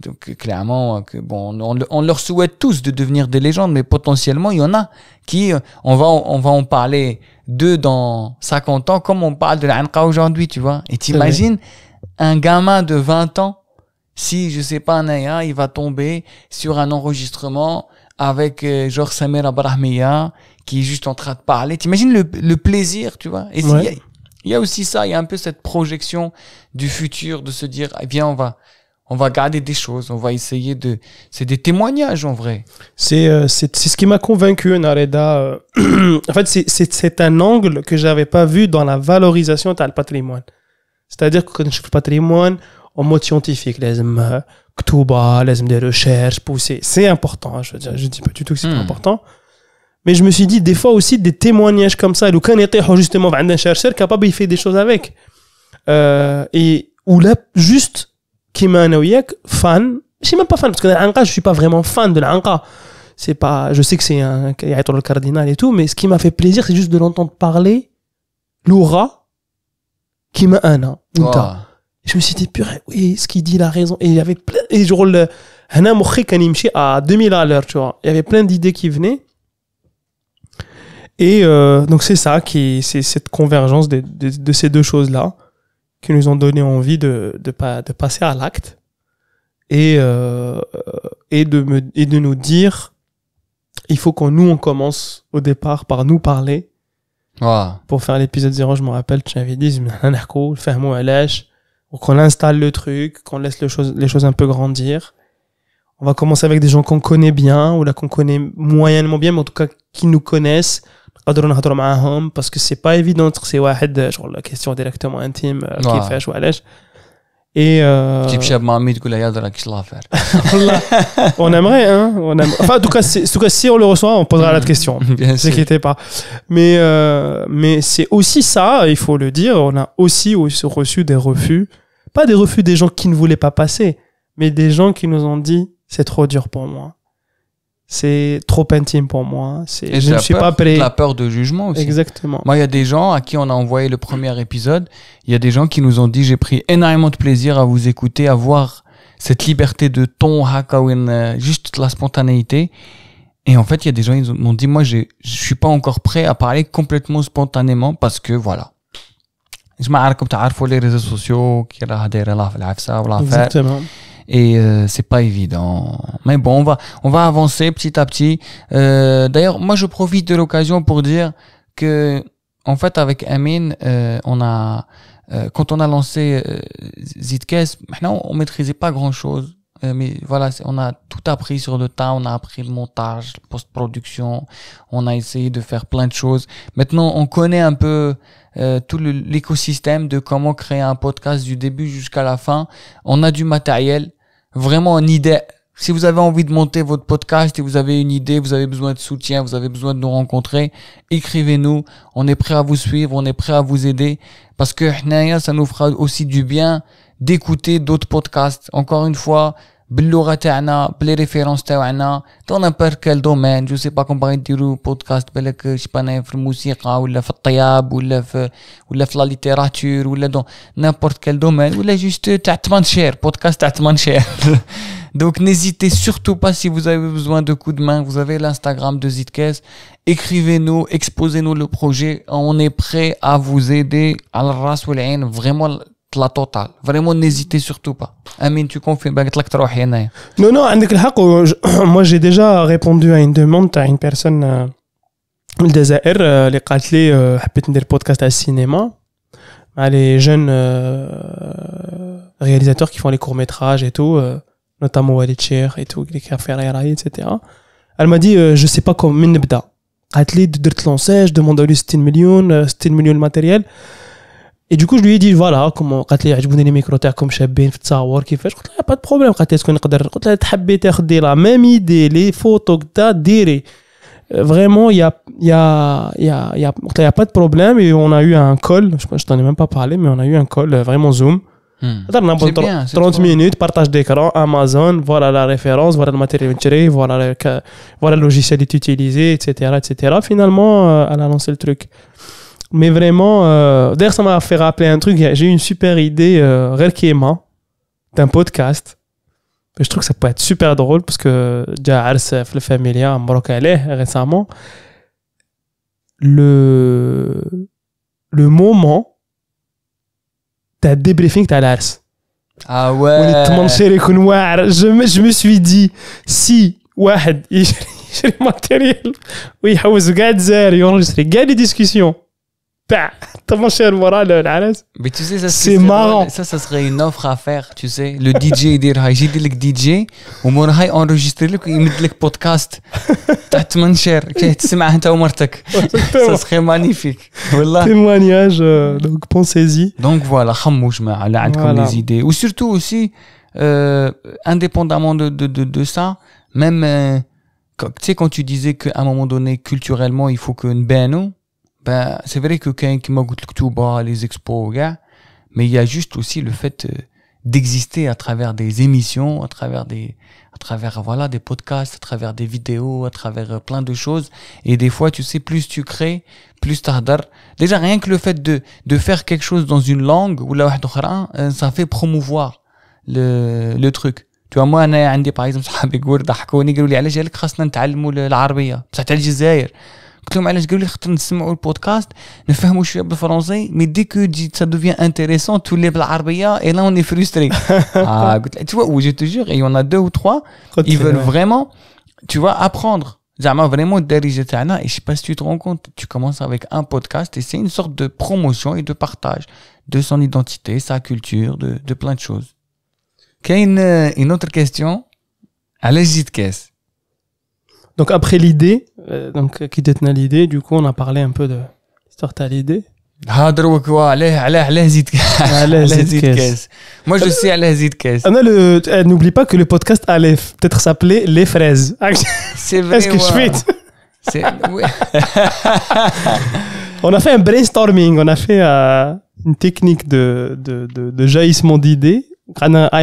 donc euh, clairement, euh, que, bon, on, on, leur souhaite tous de devenir des légendes, mais potentiellement il y en a qui, euh, on va, on va en parler d'eux dans 50 ans, comme on parle de l'Anka aujourd'hui, tu vois. Et t'imagines un gamin de 20 ans, si je sais pas Naya, il va tomber sur un enregistrement avec euh, genre Samir Abrahmiya qui est juste en train de parler. T'imagines le, le plaisir, tu vois. Et il y a aussi ça, il y a un peu cette projection du futur, de se dire, eh bien, on va on va garder des choses, on va essayer de. C'est des témoignages en vrai. C'est euh, c'est ce qui m'a convaincu, Nareda. Euh, en fait, c'est un angle que j'avais pas vu dans la valorisation du patrimoine. C'est-à-dire que quand je fais le patrimoine, en mode scientifique, les vois les des recherches poussées, c'est important. Je veux je dis pas du tout que c'est hmm. important. Mais je me suis dit, des fois aussi, des témoignages comme ça, le oh, justement, un chercheur capable de fait des choses avec. Euh, et où là, juste fan je suis même pas fan parce que l'anka je suis pas vraiment fan de l'Anka c'est pas je sais que c'est un le cardinal et tout mais ce qui m'a fait plaisir c'est juste de l'entendre parler l'aura qui m'a un je me suis dit purée oui ce qu'il dit la raison et il y avait plein et à 2000 à l'heure tu vois il y avait plein d'idées qui venaient et euh, donc c'est ça qui c'est cette convergence de ces deux choses là qui nous ont donné envie de, de, pas, de passer à l'acte et, euh, et, de me, et de nous dire il faut qu'on nous, on commence au départ par nous parler. Ah. Pour faire l'épisode 0, je me rappelle, tu avais dit, un arco, ferme à lèche, qu'on installe le truc, qu'on laisse les choses un peu grandir. On va commencer avec des gens qu'on connaît bien, ou là qu'on connaît moyennement bien, mais en tout cas qui nous connaissent, parce que c'est pas pas évident que c'est directement question directement intime euh, euh, on aimerait hein، enfin tout cas tout cas si on le reçoit on posera la mm. question ne vous pas mais euh, mais c'est aussi ça il faut le dire on a aussi reçu des refus pas des refus des gens qui ne voulaient pas passer mais des gens qui nous ont dit c'est trop dur pour moi c'est trop intime pour moi. Hein. c'est je suis pas prêt. La peur de jugement aussi. Exactement. Moi, il y a des gens à qui on a envoyé le premier épisode. Il y a des gens qui nous ont dit j'ai pris énormément de plaisir à vous écouter, à voir cette liberté de ton, juste euh, juste la spontanéité. Et en fait, il y a des gens ils m'ont dit moi, je suis pas encore prêt à parler complètement spontanément parce que voilà. Je les réseaux sociaux, Exactement et euh, c'est pas évident. Mais bon, on va on va avancer petit à petit. Euh, D'ailleurs, moi je profite de l'occasion pour dire que en fait avec Amin, euh, on a euh, quand on a lancé Zitkes, maintenant on maîtrisait pas grand chose. Mais voilà, on a tout appris sur le tas, on a appris le montage, post-production, on a essayé de faire plein de choses. Maintenant, on connaît un peu tout l'écosystème de comment créer un podcast du début jusqu'à la fin. On a du matériel, vraiment une idée. Si vous avez envie de monter votre podcast et vous avez une idée, vous avez besoin de soutien, vous avez besoin de nous rencontrer, écrivez-nous. On est prêt à vous suivre, on est prêt à vous aider parce que ça nous fera aussi du bien d'écouter d'autres podcasts. Encore une fois, dans nos référence dans références, dans n'importe quel domaine. Je ne sais pas comment dire, un podcast, peut-être dans la musique, ou le la littérature, ou dans n'importe quel domaine, ou juste un podcast très cher. Donc n'hésitez surtout pas, si vous avez besoin de coups de main, vous avez l'Instagram de Zitkes, écrivez-nous, exposez-nous le projet, on est prêt à vous aider à la race ou la totale vraiment n'hésitez surtout pas Amine tu confirmes bah, avec l'acteur au Kenya non non avec le Haco moi j'ai déjà répondu à une demande à une personne euh, le désaer euh, les athlètes habitent dans le podcast à cinéma les jeunes euh, réalisateurs qui font les courts métrages et tout notamment Walid Cher et tout les créateurs etc elle m'a dit je sais pas comment me ne bda athlète de tlançage demande à lui c'est une million millions une million de matériel et du coup, je lui ai dit, voilà, comment, quand les j'aime les microtaires comme Chabin, Tsawar, qui fait, je crois qu'il a pas de problème, quand est-ce qu'on a quand tu habité faire la même idée, les photos que tu as, dire, vraiment, il y a, il y a, il y a, il y a pas de problème, et on a eu un call, je, je t'en ai même pas parlé, mais on a eu un call, euh, vraiment Zoom. Hmm. C'est 30, 30 minutes, partage d'écran, Amazon, voilà la référence, voilà le matériel tiré, voilà le, voilà le logiciel utilisé, etc., etc. Finalement, euh, elle a lancé le truc mais vraiment euh, d'ailleurs ça m'a fait rappeler un truc j'ai une super idée euh, réellement d'un podcast je trouve que ça peut être super drôle parce que déjà Arsef le familial a marqué aller récemment le le moment t'as débriefing t'as l'ars. ah ouais on est tous mangés les je me je suis dit si ouais j'ai le matériel oui house gazelle ils ont juste les discussions bah, t'as mon cher Mais tu sais, ça, c'est marrant. Ça, ça serait une offre à faire, tu sais. Le DJ, j'ai dit le DJ, ou mon enregistrer enregistré le, il met le podcast. T'as cher, tu ça serait magnifique. Témoignage, euh, donc pensez-y. Donc voilà, khammouj ma'ala, comme les idées. Ou surtout aussi, euh, indépendamment de, de, de, de, ça, même, euh, tu sais, quand tu disais qu'à un moment donné, culturellement, il faut qu'une BNO ben, c'est vrai que quelqu'un qui m'a le les expos mais il y a juste aussi le fait euh, d'exister à travers des émissions à travers des à travers voilà des podcasts à travers des vidéos à travers euh, plein de choses et des fois tu sais plus tu crées plus tard déjà rien que le fait de de faire quelque chose dans une langue ou la euh, ça fait promouvoir le le truc tu vois moi j'ai par exemple صحابي يقولوا ضحكوني قالوا لي علاش قالك خاصنا نتعلموا تاع الجزائر que le podcast ne fait pas le français, mais dès que ça devient intéressant, tous les blaharbia, et là, on est frustré. Ah, tu vois, ou je te jure, et il y en a deux ou trois, ils veulent vraiment, tu vois, apprendre. vraiment Derrick et je ne sais pas si tu te rends compte, tu commences avec un podcast, et c'est une sorte de promotion et de partage de son identité, sa culture, de plein de choses. Quelle une autre question Allez, caisse Donc, après l'idée... Euh, donc euh, qui détenait l'idée du coup on a parlé un peu de histoire de l'idée moi je suis à ah eh, N'oublie pas que le podcast allait peut-être s'appeler Les Fraises. C'est vrai. Est-ce que je fais On a fait un brainstorming, on a fait euh, une technique de, de, de, jaillissement d'idées. On a ah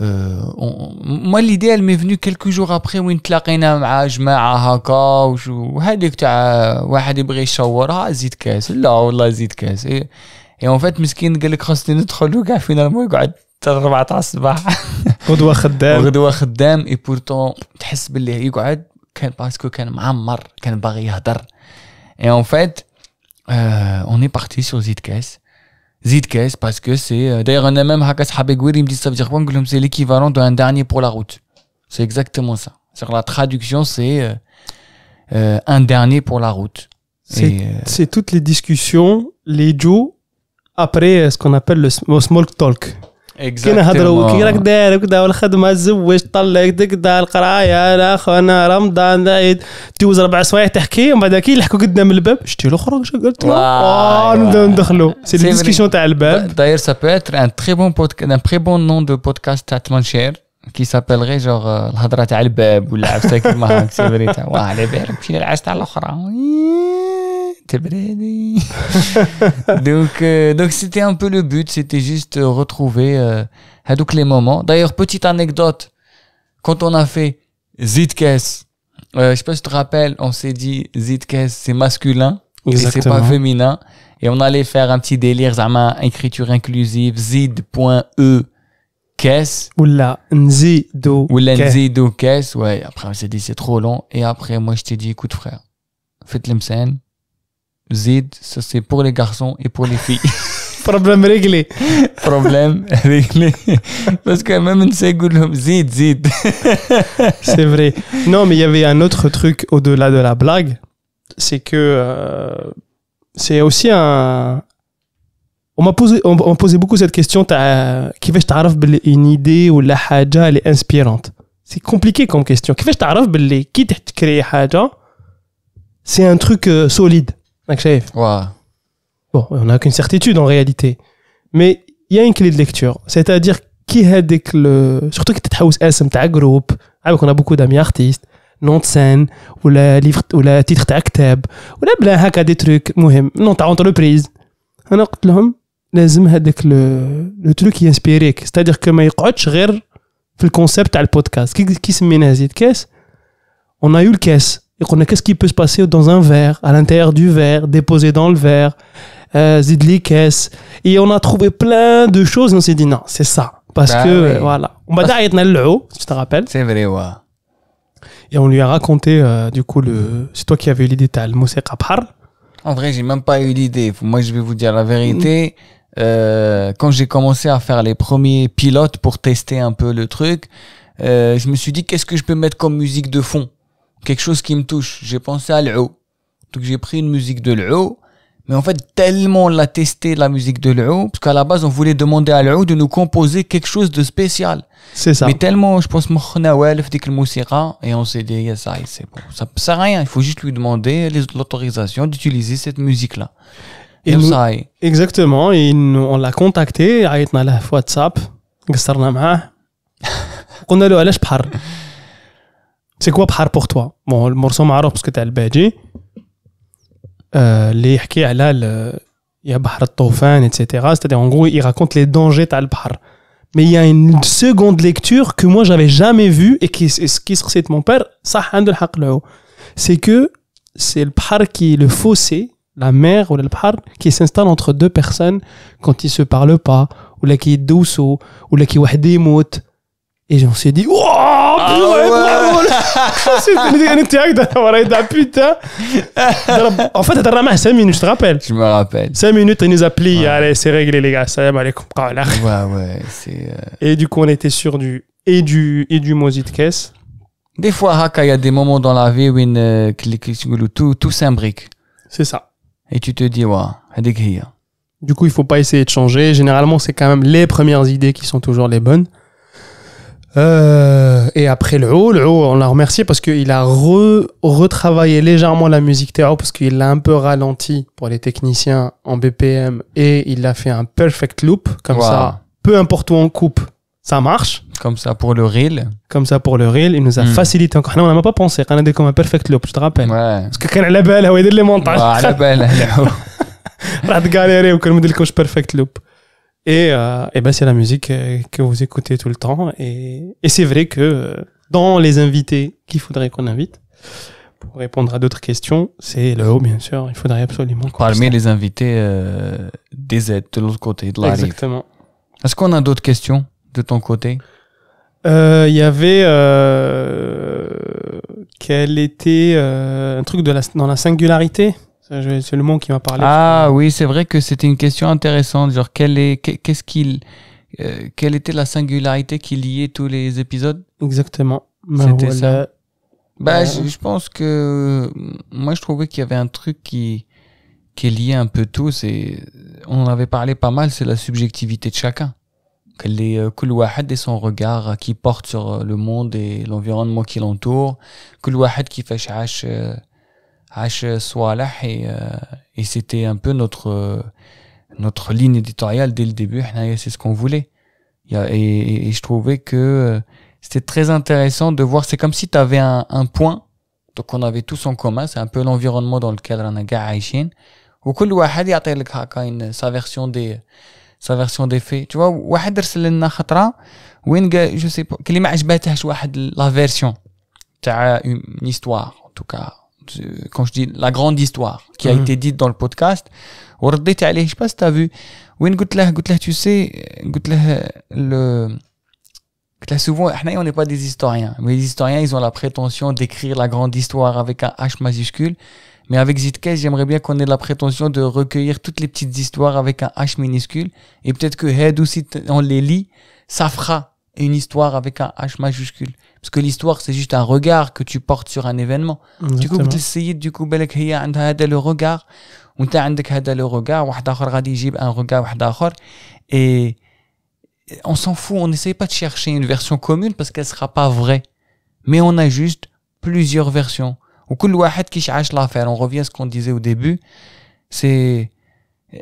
ما ليديا مي فينو كيلكو جور ابخي وين تلاقينا مع جماعه هكا وهذيك تاع واحد يبغي يشورها زيد كاس لا والله زيد كاس اي اون فات مسكين قال لك خاصني ندخل كاع فينالمون يقعد حتى 4 تاع الصباح غدوه خدام غدوه خدام اي بورتون تحس باللي يقعد كان باسكو كان معمر كان باغي يهضر اي اون فات اوني اي بارتي سور زيد كاس Zid parce que c'est. Euh, d'ailleurs, on a même Hakas dit ça veut dire quoi c'est l'équivalent d'un dernier pour la route. C'est exactement ça. cest la traduction, c'est euh, euh, un dernier pour la route. C'est euh, c'est toutes les discussions, les Joe, après ce qu'on appelle le small talk. كي نهضروا كي راك داير وكذا والخدمه تزوج طلق تكذا القرايه الاخر رمضان عيد تدوز ربع سوايع تحكي ومن بعد كي يلحقوا قدام الباب شتي الاخر واش قلت له نبداو آه، ندخلوا سي الديسكسيون تاع الباب داير سا بيتر ان تري بون بودكاست ان تري بون نون دو بودكاست تاع تمنشير كي غي جوغ الهضره تاع الباب ولا عرفتها كيما هاك سي فري تاع واه على بالك مشينا العاس تاع الاخرى donc, euh, donc c'était un peu le but, c'était juste euh, retrouver euh, donc les moments. D'ailleurs, petite anecdote, quand on a fait Zitkes, euh, je sais pas si tu te rappelles, on s'est dit Zitkes c'est masculin et c'est pas féminin et on allait faire un petit délire ma écriture inclusive zid.e caisse e ou la nzido ou la e nzido caisse ouais après on s'est dit c'est trop long et après moi je t'ai dit écoute frère faites scène. Zid, ça c'est pour les garçons et pour les filles. Problème réglé. Problème réglé. Parce que même une Zid, Zid. c'est vrai. Non, mais il y avait un autre truc au-delà de la blague. C'est que euh, c'est aussi un. On m'a posé, on, beaucoup cette question qui fait que une idée ou la haja elle est inspirante C'est compliqué comme question. Qui fait que tu qui créé haja C'est un truc euh, solide. Wow. Ah, bon, on n'a qu'une certitude en réalité. Mais il y a une clé de lecture. C'est-à-dire, qui avec le. Surtout que tu as un groupe, avec ah, on a beaucoup d'amis artistes, non de scène, ou la, livre, ou la titre de ou la blague à des trucs, مهم, Non, ta entreprise. On a لهم لازم هذاك le truc qui inspire. c'est-à-dire que le concept à le podcast qui se se à زيد caisse on a eu le caisse a qu'est-ce qui peut se passer dans un verre, à l'intérieur du verre, déposé dans le verre, euh, caisse Et on a trouvé plein de choses et on s'est dit non, c'est ça. Parce bah que, voilà. On m'a tu te rappelles. C'est vrai, Et on lui a raconté, euh, du coup, le... c'est toi qui avais eu l'idée, t'as le En vrai, j'ai même pas eu l'idée. Moi, je vais vous dire la vérité. Euh, quand j'ai commencé à faire les premiers pilotes pour tester un peu le truc, euh, je me suis dit qu'est-ce que je peux mettre comme musique de fond quelque chose qui me touche. J'ai pensé à l'eau Donc j'ai pris une musique de l'eau Mais en fait, tellement on l'a testé, la musique de l'eau, parce qu'à la base, on voulait demander à l'eau de nous composer quelque chose de spécial. C'est ça. Mais tellement, je pense, et on s'est dit, ça, c'est bon. Ça sert à rien. Il faut juste lui demander l'autorisation d'utiliser cette musique-là. Et exactement. Et on l'a contacté, on la WhatsApp, on a له علاش بحر c'est quoi Bahar pour toi Bon, le morceau parce que as euh, le euh, il يحكي على etc. cest en gros, il raconte les dangers de البحر. Mais il y a une seconde lecture que moi j'avais jamais vue et qui ce qui de mon père, ça C'est que c'est le bahar qui est le fossé, la mer ou le bahar qui s'installe entre deux personnes quand ils se parlent pas ou là qui est douce ou là qui est et on s'est dit, wow, oh, ah purée, d'avoir la là. putain. En fait, t'as ramassé 5 minutes, je te rappelle. Je me rappelle. 5 minutes, ils nous appelé, allez, c'est réglé, les gars, salam alaikum. Ouais, ouais, c'est. Euh, et du coup, on était sur du, et du, et du Mozit Case. Des fois, il y a des moments dans la vie où une, euh, tout, tout s'imbrique. C'est ça. Et tu te dis, waouh, grilles. Du coup, il ne faut pas essayer de changer. Généralement, c'est quand même les premières idées qui sont toujours les bonnes. Euh, et après le haut, le haut, on l'a remercié parce qu'il a retravaillé légèrement la musique Théo parce qu'il l'a un peu ralenti pour les techniciens en BPM et il a fait un perfect loop comme ça. Peu importe où on coupe, ça marche. Comme ça pour le reel. Comme ça pour le reel. Il nous a hmm. facilité encore. Ah non, on n'a même pas pensé. qu'on a des comme un perfect loop, je te rappelle. Parce que quand elle est belle, elle aidé les montages. Ouais, ah, elle est belle. Elle coach perfect loop. Et, euh, et ben c'est la musique euh, que vous écoutez tout le temps. Et, et c'est vrai que euh, dans les invités qu'il faudrait qu'on invite, pour répondre à d'autres questions, c'est le haut, bien sûr. Il faudrait absolument. Parmi les invités des aides de l'autre côté de la Exactement. Est-ce qu'on a d'autres questions de ton côté Il y avait euh, quel était un truc de la, dans la singularité c'est le mot qui m'a parlé. Ah oui, c'est vrai que c'était une question intéressante. Genre, quel est, qu'est-ce qu'il, euh, quelle était la singularité qui liait tous les épisodes Exactement. c'était bah, ça. Bah, bah, je, pense que euh, moi, je trouvais qu'il y avait un truc qui qui est lié un peu tous et on en avait parlé pas mal. C'est la subjectivité de chacun. Quel est euh, et son regard qui porte sur le monde et l'environnement qui l'entoure. had qui fait H. Euh, et, c'était un peu notre, notre ligne éditoriale dès le début. C'est ce qu'on voulait. Et, je trouvais que euh, c'était très intéressant de voir. C'est comme si tu avais un, point. Donc on avait tous en commun. C'est un peu l'environnement dans lequel on a gagné. Ou كل واحد ait sa version des sa version des faits tu vois واحد رسل خطره وين sais la version تاع une histoire en tout cas quand je dis la grande histoire qui a mhm. été dite dans le podcast je ne je sais pas si as vu قلت tu sais قلت le souvent on n'est pas des historiens mais les historiens ils ont la prétention d'écrire la grande histoire avec un H majuscule mais avec Zitkes j'aimerais bien qu'on ait la prétention de recueillir toutes les petites histoires avec un H minuscule. Et peut-être que Head aussi, on les lit, ça fera une histoire avec un H majuscule. Parce que l'histoire, c'est juste un regard que tu portes sur un événement. Du coup, tu du coup, هي le regard, le regard, un regard Et on s'en fout, on n'essaye pas de chercher une version commune parce qu'elle sera pas vraie. Mais on a juste plusieurs versions. Ou On revient à ce qu'on disait au début. C'est euh,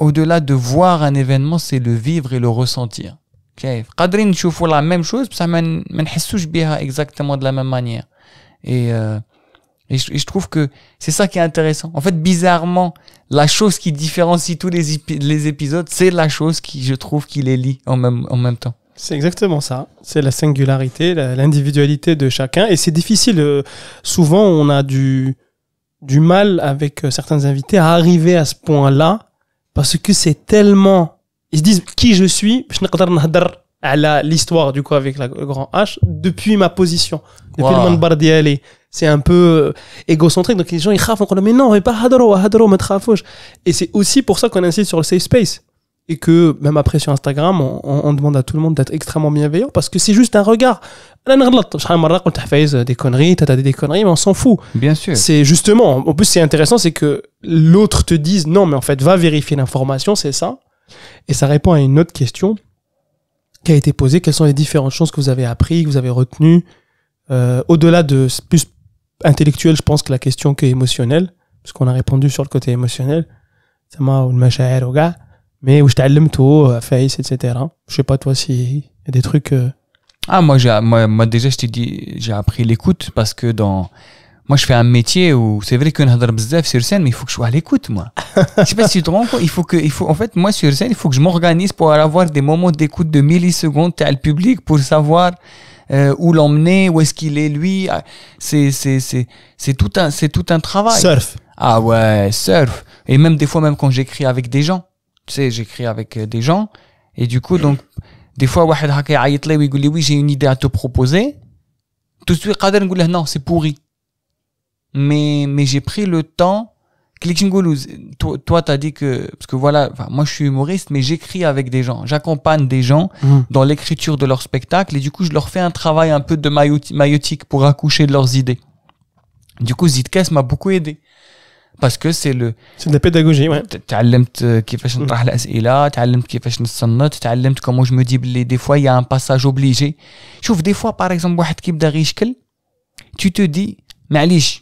au-delà de voir un événement, c'est le vivre et le ressentir. شايف قادرين نشوفوا لا ميم شوز بصح ما نحسوش بها اكزاكتومون euh, Et je, trouve que c'est ça qui est intéressant. En fait, bizarrement, la chose qui différencie tous les, les épisodes, c'est la chose qui, je trouve, qui les lie en même, en même temps. C'est exactement ça. C'est la singularité, l'individualité de chacun. Et c'est difficile. Euh, souvent, on a du, du mal avec euh, certains invités à arriver à ce point-là parce que c'est tellement ils se disent qui je suis, à l'histoire du coup avec la, le grand H depuis ma position depuis le le d'y c'est un peu euh, égocentrique donc les gens ils rafont encore mais non mais pas hadro hadro me et c'est aussi pour ça qu'on insiste sur le safe space et que même après sur Instagram on, on, demande à tout le monde d'être extrêmement bienveillant parce que c'est juste un regard euh, des conneries mais on s'en fout bien sûr c'est justement en plus c'est intéressant c'est que l'autre te dise non mais en fait va vérifier l'information c'est ça et ça répond à une autre question qui a été posée. Quelles sont les différentes choses que vous avez appris, que vous avez retenues euh, Au-delà de plus intellectuel, je pense que la question qui est émotionnelle, parce qu'on a répondu sur le côté émotionnel, C'est moi ou le ou gars, mais où je t'allume euh, face, etc. Je sais pas toi si y a des trucs. Euh, ah moi moi, moi déjà je t'ai dit j'ai appris l'écoute parce que dans moi, je fais un métier où c'est vrai qu'on parle beaucoup sur scène, mais il faut que je sois à l'écoute, moi. je sais pas si tu te rends compte. Il faut que, il faut, en fait, moi, sur scène, il faut que je m'organise pour avoir des moments d'écoute de millisecondes à public pour savoir euh, où l'emmener, où est-ce qu'il est, lui. Ah, c'est, c'est, c'est, c'est tout un, c'est tout un travail. Surf. Ah ouais, surf. Et même des fois, même quand j'écris avec des gens. Tu sais, j'écris avec euh, des gens. Et du coup, donc, des fois, واحد oui, j'ai une idée à te proposer. Tout de suite, قادر نقول dit, non, c'est pourri mais, mais j'ai pris le temps. Klitschingoulouz, toi, tu as dit que, parce que voilà, moi, je suis humoriste, mais j'écris avec des gens. J'accompagne des gens mmh. dans l'écriture de leur spectacle et du coup, je leur fais un travail un peu de maïotique pour accoucher de leurs idées. Du coup, Zitkes m'a beaucoup aidé. Parce que c'est le. C'est de la pédagogie, ouais. تعلمت كيفاش نطرح الاسئله questions Tu as appris comment je me dis des fois il y a un passage obligé trouve des fois par exemple tu te dis Mais معليش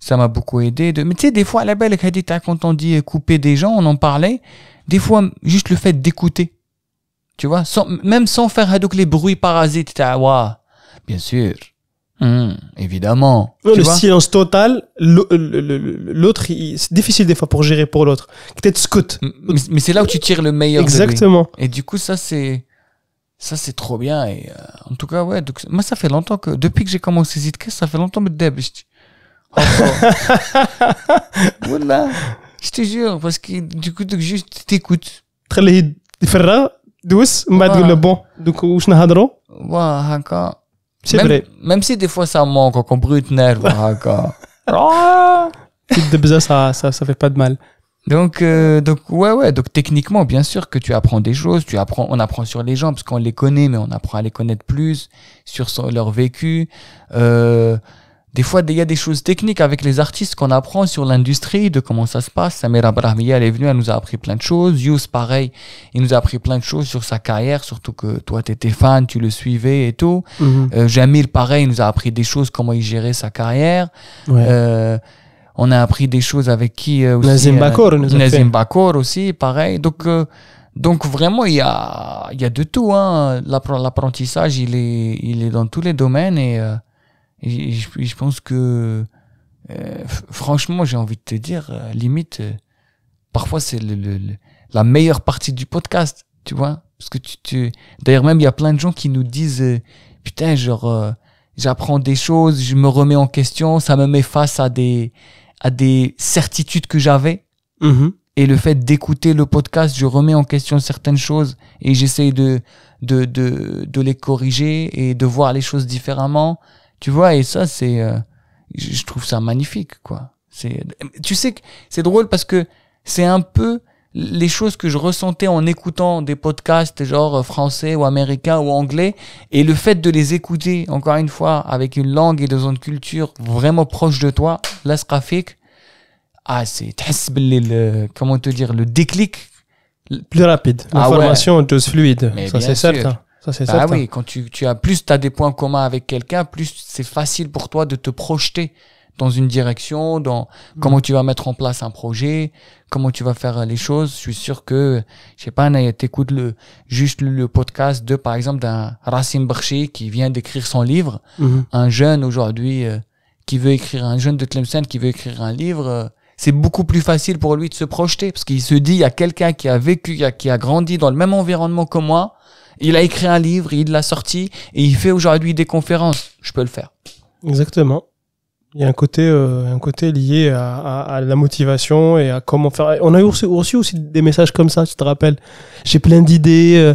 ça m'a beaucoup aidé. De... Mais tu sais, des fois, à la belle, quand on dit euh, couper des gens, on en parlait. Des fois, juste le fait d'écouter. Tu vois, sans, même sans faire les bruits parasites, bien sûr. Hmm, évidemment. le silence total, l'autre, c'est difficile des fois pour gérer pour l'autre. Peut-être scout. Mais, c'est là où tu tires le meilleur. Exactement. Et du coup, ça, c'est. Ça, c'est trop bien. Et, euh, en tout cas, ouais. Donc, moi, ça fait longtemps que. Depuis que j'ai commencé Zitka, ça fait longtemps que je voilà. Je te jure, parce que du coup, donc, juste t'écoutes. تخليه يفرغ دوس douce le bon له بون دوك واش نهضروا c'est vrai même si Même si ça manque ça on brûle بروت نيرف هكا de ça, ça, ça fait pas de mal. Donc, euh, donc ouais, ouais. Donc techniquement, bien sûr que tu apprends des choses. Tu apprends, on apprend sur les gens parce qu'on les connaît, mais on apprend à les connaître plus sur leur vécu. Euh, des fois, il y a des choses techniques avec les artistes qu'on apprend sur l'industrie, de comment ça se passe. Samir Abrahmia, elle est venue, elle nous a appris plein de choses. Yous, pareil, il nous a appris plein de choses sur sa carrière, surtout que toi, tu étais fan, tu le suivais et tout. Mhm. Euh, Jamil, pareil, il nous a appris des choses, comment il gérait sa carrière. Euh, on a appris des choses avec qui euh, aussi, Nazim euh, Bakor, Nazim aussi, pareil. Donc, donc vraiment, il y a, il y a de tout. Hein. L'apprentissage, il est, il est dans tous les domaines et et, je, je, pense que, euh, franchement, j'ai envie de te dire, euh, limite, euh, parfois c'est le, la meilleure partie du podcast, tu vois. Parce que tu, tu... d'ailleurs même il y a plein de gens qui nous disent, putain, genre, j'apprends des choses, je me remets en question, ça me met face à des, à des certitudes que j'avais. Mm-hmm. Et le fait d'écouter le podcast, je remets en question certaines choses et j'essaye de, de, de, de, les corriger et de voir les choses différemment. Tu vois, et ça, c'est, euh, je trouve ça magnifique, quoi. C'est, tu sais que c'est drôle parce que c'est un peu les choses que je ressentais en écoutant des podcasts genre euh, français ou américain ou anglais et le fait de les écouter encore une fois avec une langue et dans de culture vraiment proche de toi, là, ce graphique, ah, c'est, le, comment te dire, le déclic plus rapide. Ah L'information formation ouais. fluide. ça, c'est certain. Ça, c'est ça bah oui, quand tu, tu as plus tu as des points communs avec quelqu'un, plus c'est facile pour toi de te projeter dans une direction, dans mm. comment tu vas mettre en place un projet, comment tu vas faire euh, les choses. Je suis sûr que, je sais pas, t'écoutes le, juste le, podcast de, par exemple, d'un Racine Bercher qui vient d'écrire son livre. Mm-hmm. Un jeune aujourd'hui euh, qui veut écrire, un jeune de Clemson qui veut écrire un livre, euh, c'est beaucoup plus facile pour lui de se projeter parce qu'il se dit, il y a quelqu'un qui a vécu, qui a grandi dans le même environnement que moi il a écrit un livre, il l'a sorti et il fait aujourd'hui des conférences. Je peux le faire. Exactement. Il y a un côté, euh, un côté lié à, la motivation et à comment faire. On a reçu, aussi des messages comme ça, tu te rappelles. J'ai plein d'idées. Euh,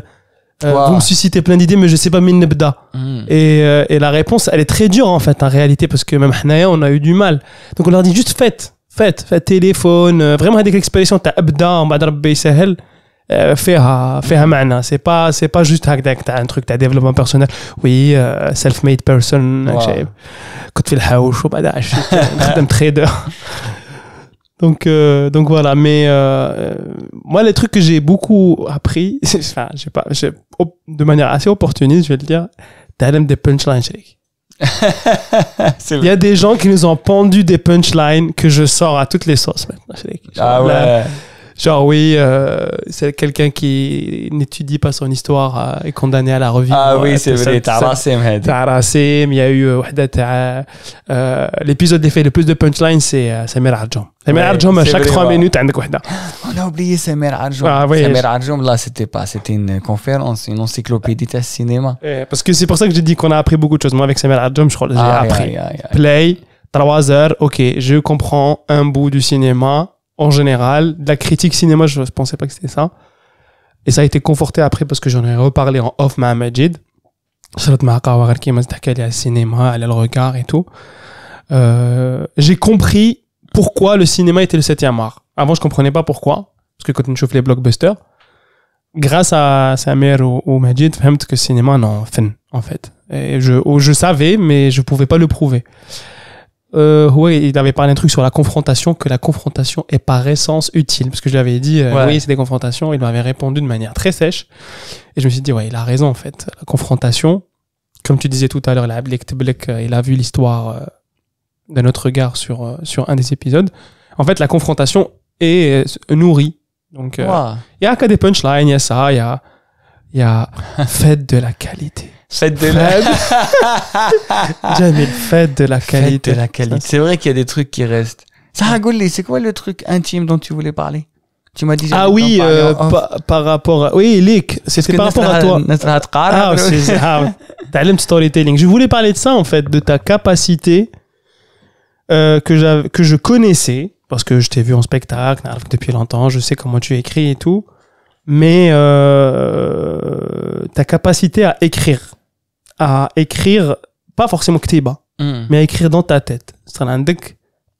euh Vous me suscitez plein d'idées, mais je sais pas min nebda. Hmm. Euh, et, la réponse, elle est très dure en fait, en réalité, parce que même Hanaya, on a eu du mal. Donc on leur dit juste faites, faites, faites téléphone. vraiment, avec l'expression, t'as abda, on va فيها à معنى c'est pas c'est pas juste هكذاك un truc تروك تاع personnel oui euh, self made person quand tu fais le un trader Donc, euh, donc voilà, mais euh, moi, les trucs que j'ai beaucoup appris, pas, de manière assez opportuniste, je vais le dire, des punchlines, Il y a des gens qui nous ont pendu des punchlines que je sors à toutes les sauces maintenant, Genre oui, euh, c'est quelqu'un qui n'étudie pas son histoire et euh, est condamné à la revue. Ah oui, euh, c'est vrai, Tarasim. Tarasim, il y a eu euh, euh, l'épisode des faits le plus de punchline, c'est Samir Arjom. Samir Arjom, à chaque 3 minutes, on a oublié Samir Arjom. Ah, oui, Samir Arjom, là, c'était pas, c'était une conférence, une encyclopédie de cinéma. Eh, parce que c'est pour ça que j'ai dit qu'on a appris beaucoup de choses. Moi, avec Samir Arjom, je crois que j'ai ah, appris. Play, 3 heures, ok, je comprends un bout du cinéma en général, la critique cinéma, je ne pensais pas que c'était ça. Et ça a été conforté après parce que j'en ai reparlé en off ma Majid. regard et tout euh, j'ai compris pourquoi le cinéma était le 7 art avant je comprenais pas pourquoi parce que quand on chauffe les blockbusters grâce à Samir ou, ou Majid compris que le cinéma non fin en fait et je je savais mais je pouvais pas le prouver euh, ouais, il avait parlé d'un truc sur la confrontation, que la confrontation est par essence utile. Parce que je lui avais dit, euh, oui, c'est des confrontations. Il m'avait répondu de manière très sèche. Et je me suis dit, ouais, il a raison, en fait. La confrontation, comme tu disais tout à l'heure, euh, il a vu l'histoire euh, d'un autre regard sur, sur un des épisodes. En fait, la confrontation est nourrie. Donc, il n'y y a que des punchlines, il y a ça, il y a, y fait de la qualité. Fête de l'aide. jamais fête de la qualité. de la qualité. C'est vrai qu'il y a des trucs qui restent. Saragoulé, c'est quoi le truc intime dont tu voulais parler tu m'as dit Ah oui, euh, par rapport à oui, Lick, c'était par rapport à toi. Ah, c'est ça. Ah, le storytelling. Je voulais parler de ça en fait, de ta capacité euh, que que je connaissais parce que je t'ai vu en spectacle depuis longtemps, je sais comment tu écris et tout, mais euh, ta capacité à écrire à écrire, pas forcément que es bas hmm. mais à écrire dans ta tête. C'est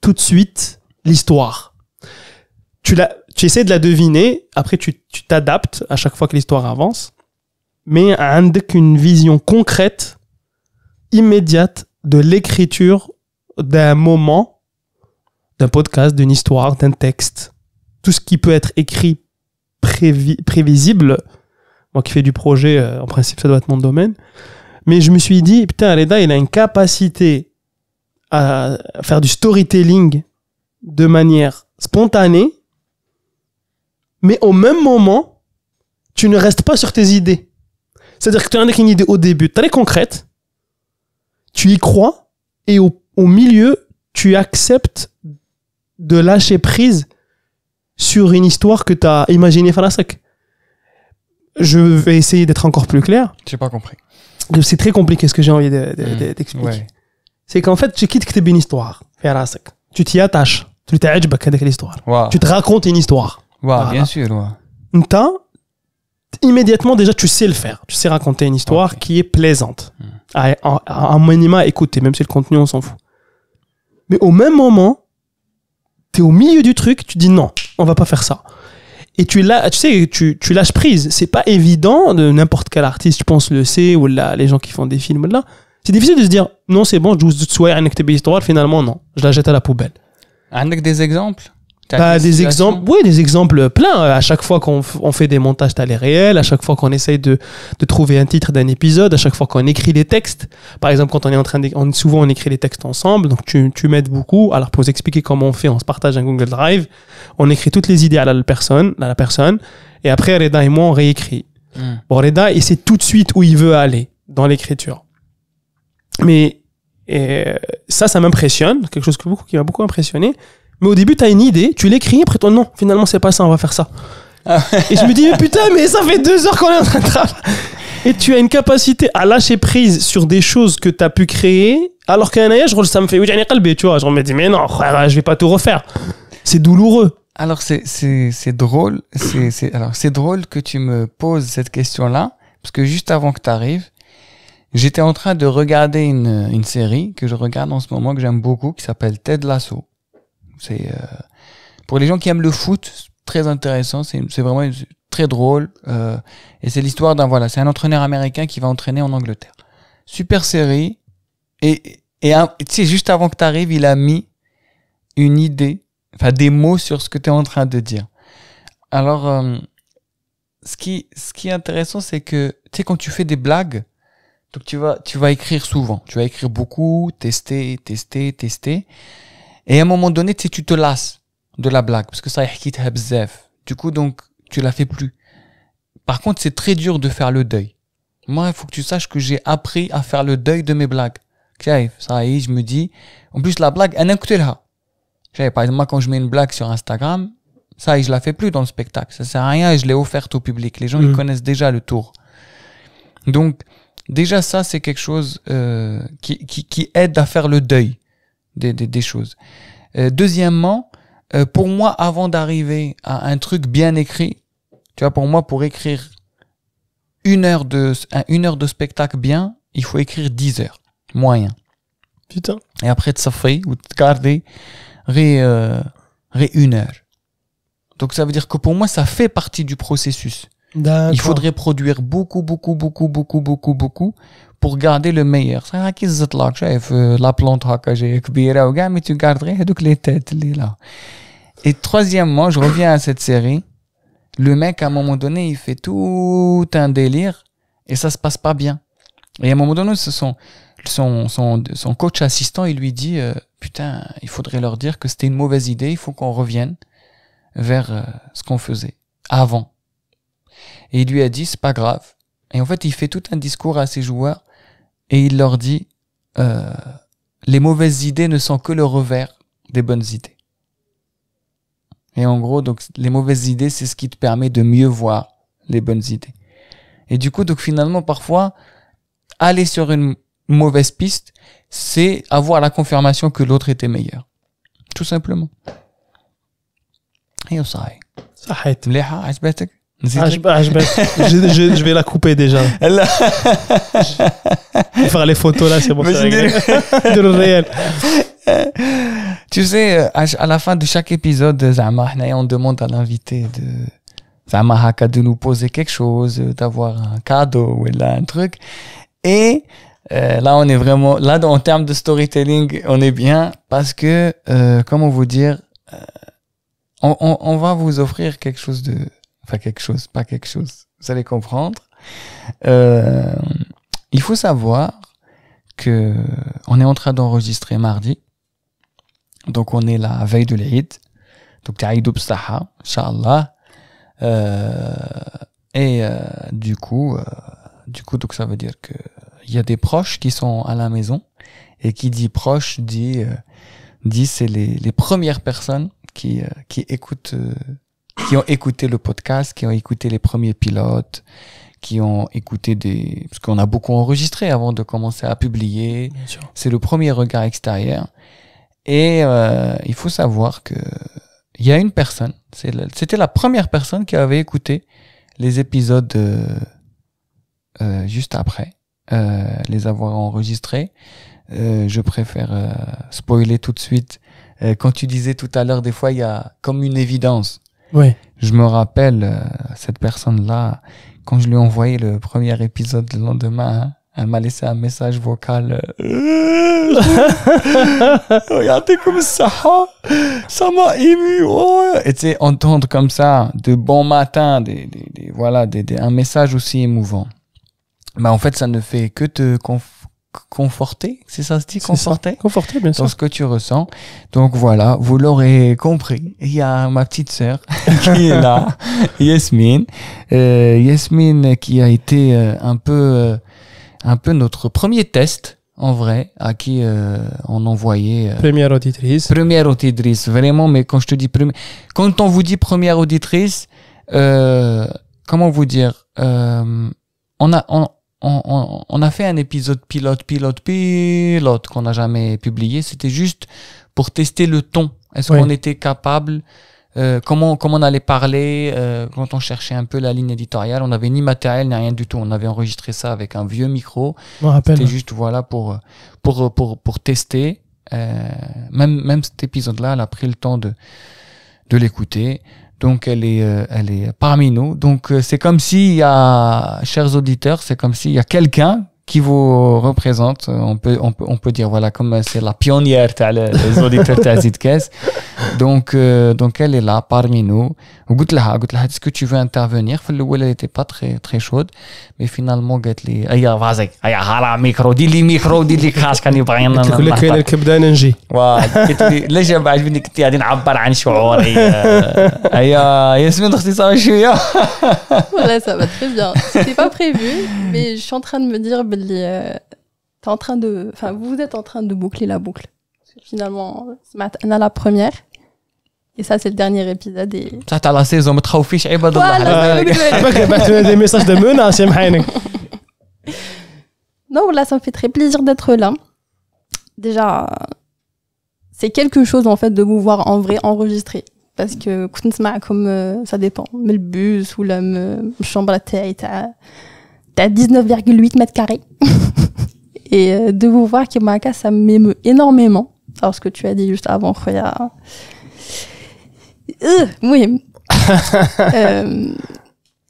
tout de suite l'histoire. Tu, la, tu essaies de la deviner, après tu t'adaptes à chaque fois que l'histoire avance, mais à une vision concrète, immédiate de l'écriture d'un moment, d'un podcast, d'une histoire, d'un texte. Tout ce qui peut être écrit prévisible, moi qui fais du projet, euh, en principe ça doit être mon domaine, mais je me suis dit, putain, Reda, il a une capacité à faire du storytelling de manière spontanée, mais au même moment, tu ne restes pas sur tes idées. C'est-à-dire que tu as une idée au début très concrète, tu y crois, et au, milieu, tu acceptes de lâcher prise sur une histoire que tu as imaginée sec. Je vais essayer d'être encore plus clair. J'ai pas compris c'est très compliqué ce que j'ai envie mm. d'expliquer. De, C'est qu'en fait, tu quittes que une histoire, tu t'y attaches, tu l'histoire. Tu te racontes une histoire. voilà. Bien sûr. Immédiatement, déjà, tu sais le faire. Tu sais raconter une histoire qui est plaisante. Un mm. minimum minima écouter, même si le contenu, on s'en fout. Mais au même moment, tu es au milieu du truc, tu dis non, on va pas faire ça et tu, sais, tu, lâches prise. C'est pas évident, de n'importe quel artiste, tu penses le sait, ou là, les gens qui font des films, là. C'est difficile de se dire, non, c'est bon, je dois soir, finalement, non, je la jette à la poubelle. Avec des exemples bah, des exemples, oui, des exemples pleins. À chaque fois qu'on fait des montages les réels, à chaque fois qu'on essaye de, trouver un titre d'un épisode, à chaque fois qu'on écrit des textes. Par exemple, quand on est en train, de, souvent on écrit des textes ensemble, donc tu, tu m'aides beaucoup. Alors pour vous expliquer comment on fait, on se partage un Google Drive, on écrit toutes les idées à la personne, à la personne, et après Reda et moi on réécrit. Hmm. Bon, Reda, il sait tout de suite où il veut aller dans l'écriture. Mais ça, ça m'impressionne, quelque chose que beaucoup, qui m'a beaucoup impressionné, mais au début, tu as une idée, tu l'écris, après ton non, finalement, c'est pas ça, on va faire ça. Ah Et je me dis, mais putain, mais ça fait deux heures qu'on est en train de travailler. Et tu as une capacité à lâcher prise sur des choses que tu as pu créer, alors qu'un ayage, ça me fait, oui, j'ai tu vois. je me dis, mais non, oh je vais pas tout refaire. C'est douloureux. Alors, c'est drôle. C'est alors c'est drôle que tu me poses cette question-là, parce que juste avant que tu arrives, j'étais en train de regarder une, une série que je regarde en ce moment, que j'aime beaucoup, qui s'appelle Ted Lasso. C'est euh, pour les gens qui aiment le foot, très intéressant. C'est vraiment très drôle. Euh, et c'est l'histoire d'un voilà, c'est un entraîneur américain qui va entraîner en Angleterre. Super série. Et et tu sais, juste avant que tu arrives, il a mis une idée, enfin des mots sur ce que tu es en train de dire. Alors, euh, ce qui ce qui est intéressant, c'est que tu sais quand tu fais des blagues. Donc tu vas, tu vas écrire souvent, tu vas écrire beaucoup, tester, tester, tester. Et à un moment donné, tu te lasses de la blague, parce que ça quitte Du coup, donc, tu la fais plus. Par contre, c'est très dur de faire le deuil. Moi, il faut que tu saches que j'ai appris à faire le deuil de mes blagues. Ça y est, je me dis. En plus, la blague, elle n'est Par exemple, moi, quand je mets une blague sur Instagram, ça, je la fais plus dans le spectacle. Ça sert à rien et je l'ai offerte au public. Les gens, ils mm. connaissent déjà le tour. Donc, déjà, ça, c'est quelque chose euh, qui, aide à faire le deuil des, des, choses. Euh, deuxièmement, euh, pour moi, avant d'arriver à un truc bien écrit, tu vois, pour moi, pour écrire une heure de, une heure de spectacle bien, il faut écrire 10 heures, moyen. Putain. Et après, ça fait, ou de garder, ré, euh, ré une heure. Donc ça veut dire que pour moi, ça fait partie du processus. Il faudrait produire beaucoup, beaucoup, beaucoup, beaucoup, beaucoup, beaucoup pour garder le meilleur. qui euh, la plante mais tu garderais les têtes là. Et troisièmement, je reviens à cette série. Le mec à un moment donné, il fait tout un délire et ça se passe pas bien. Et à un moment donné, ce sont son, son, son coach assistant, il lui dit euh, Putain, il faudrait leur dire que c'était une mauvaise idée, il faut qu'on revienne vers euh, ce qu'on faisait avant. Et il lui a dit, c'est pas grave. Et en fait, il fait tout un discours à ses joueurs et il leur dit, euh, les mauvaises idées ne sont que le revers des bonnes idées. Et en gros, donc, les mauvaises idées, c'est ce qui te permet de mieux voir les bonnes idées. Et du coup, donc finalement, parfois, aller sur une mauvaise piste, c'est avoir la confirmation que l'autre était meilleur. Tout simplement. Et au صحيت ah, bah, je, vais la couper déjà. elle faire les photos là, c'est bon. C'est de réel. Tu sais, euh, à, la fin de chaque épisode, de on demande à l'invité de, de nous poser quelque chose, euh, d'avoir un cadeau ou là, un truc. Et euh, là, on est vraiment, là, en termes de storytelling, on est bien parce que, euh, comment vous dire, on, on va vous offrir quelque chose de Enfin, quelque chose, pas quelque chose. Vous allez comprendre. Euh, il faut savoir que on est en train d'enregistrer mardi. Donc, on est la veille de l'Aïd. Donc, l'Aïd Saha, Inch'Allah. Euh, et euh, du coup, euh, du coup, donc ça veut dire que il y a des proches qui sont à la maison. Et qui dit proche dit, euh, dit c'est les, les premières personnes qui, qui écoutent qui ont écouté le podcast, qui ont écouté les premiers pilotes, qui ont écouté des... Parce qu'on a beaucoup enregistré avant de commencer à publier. C'est le premier regard extérieur. Et euh, il faut savoir que il y a une personne, c'était la première personne qui avait écouté les épisodes euh, euh juste après, euh, les avoir enregistrés. Euh, je préfère spoiler tout de suite. quand tu disais tout à l'heure, des fois, il y a comme une évidence. Je me rappelle, euh, cette personne-là, quand je lui ai envoyé le premier épisode le lendemain, hein, elle m'a laissé un message vocal. Euh, Regardez comme ça, ça m'a ému. Oh. Et tu sais, entendre comme ça, de bon matin, des, des, voilà, des, un message aussi émouvant. mais bah, en fait, ça ne fait que te conf conforté, c'est ça se dit, conforté Conforté, bien sûr. Dans ce que tu ressens. Donc voilà, vous l'aurez compris, il y a ma petite sœur qui est là, Yasmine. Euh, Yasmine qui a été euh, un peu, euh, un peu notre premier test. En vrai, à qui euh, on envoyait première auditrice. Première auditrice, vraiment. Mais quand je te dis première, quand on vous dit première auditrice, comment vous dire, on a, on, on, a fait un épisode pilote, pilote, pilote qu'on n'a jamais publié. C'était juste pour tester le ton. Est-ce qu'on était capable euh, comment, comment on allait parler euh, quand on cherchait un peu la ligne éditoriale. On n'avait ni matériel ni rien du tout. On avait enregistré ça avec un vieux micro. C'était juste voilà pour pour pour tester. Euh, même cet épisode-là, elle a pris le temps de de l'écouter. Donc elle est, euh, elle est parmi nous. Donc euh, c'est comme s'il y a, chers auditeurs, c'est comme s'il y a quelqu'un qui vous représente. Euh, on peut, on peut, on peut dire, voilà, comme euh, c'est la pionnière, les auditeurs de Donc, euh, donc, elle est là parmi nous. Est-ce que tu veux intervenir Elle n'était pas très, très chaude. Mais finalement, elle a dit, vas-y, hala, micro, dis-le micro, dis-le crash, quand il va rien. Tu bah, que le Kibda ah, bah, Je نعبر عن شعوري ياسمين Voilà, ça va très bien. C'était pas prévu, mais je suis en train de me dire, euh, en train de enfin vous êtes en train de boucler la boucle Finalement, ce finalement on a la première et ça, c'est le dernier épisode. Et... بصح la saison سيزون trop fiche عباد eh, de Non, là, ça me fait très plaisir d'être là. Déjà, c'est quelque chose en fait de vous voir en vrai enregistré. Parce que comme euh, ça dépend, mais le bus ou la euh, chambre à tête. T'as 19,8 mètres carrés. et euh, de vous voir Kimaka, ça m'émeut énormément. Alors, ce que tu as dit juste avant, Khoya. Euh, oui. Euh,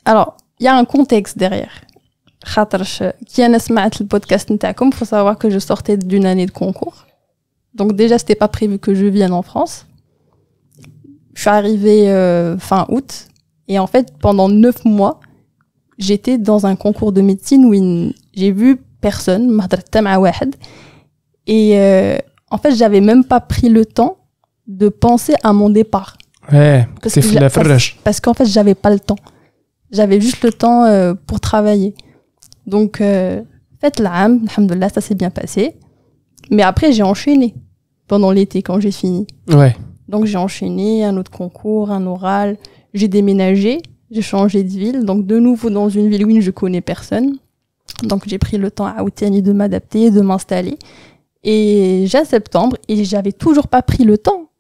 alors, il y a un contexte derrière. Qui a smat le podcast il faut savoir que je sortais d'une année de concours. Donc déjà c'était pas prévu que je vienne en France. Je suis arrivée euh, fin août et en fait pendant neuf mois, j'étais dans un concours de médecine où j'ai vu personne, et euh, en fait, j'avais même pas pris le temps de penser à mon départ. Ouais, parce, que la parce, parce qu'en fait, j'avais pas le temps. J'avais juste le temps euh, pour travailler. Donc, euh, faites la là ça s'est bien passé. Mais après, j'ai enchaîné pendant l'été quand j'ai fini. Ouais. Donc, j'ai enchaîné un autre concours, un oral. J'ai déménagé j'ai changé de ville, donc de nouveau dans une ville où je connais personne. Donc j'ai pris le temps à Outiani de m'adapter, de m'installer. Et j'ai septembre et j'avais toujours pas pris le temps,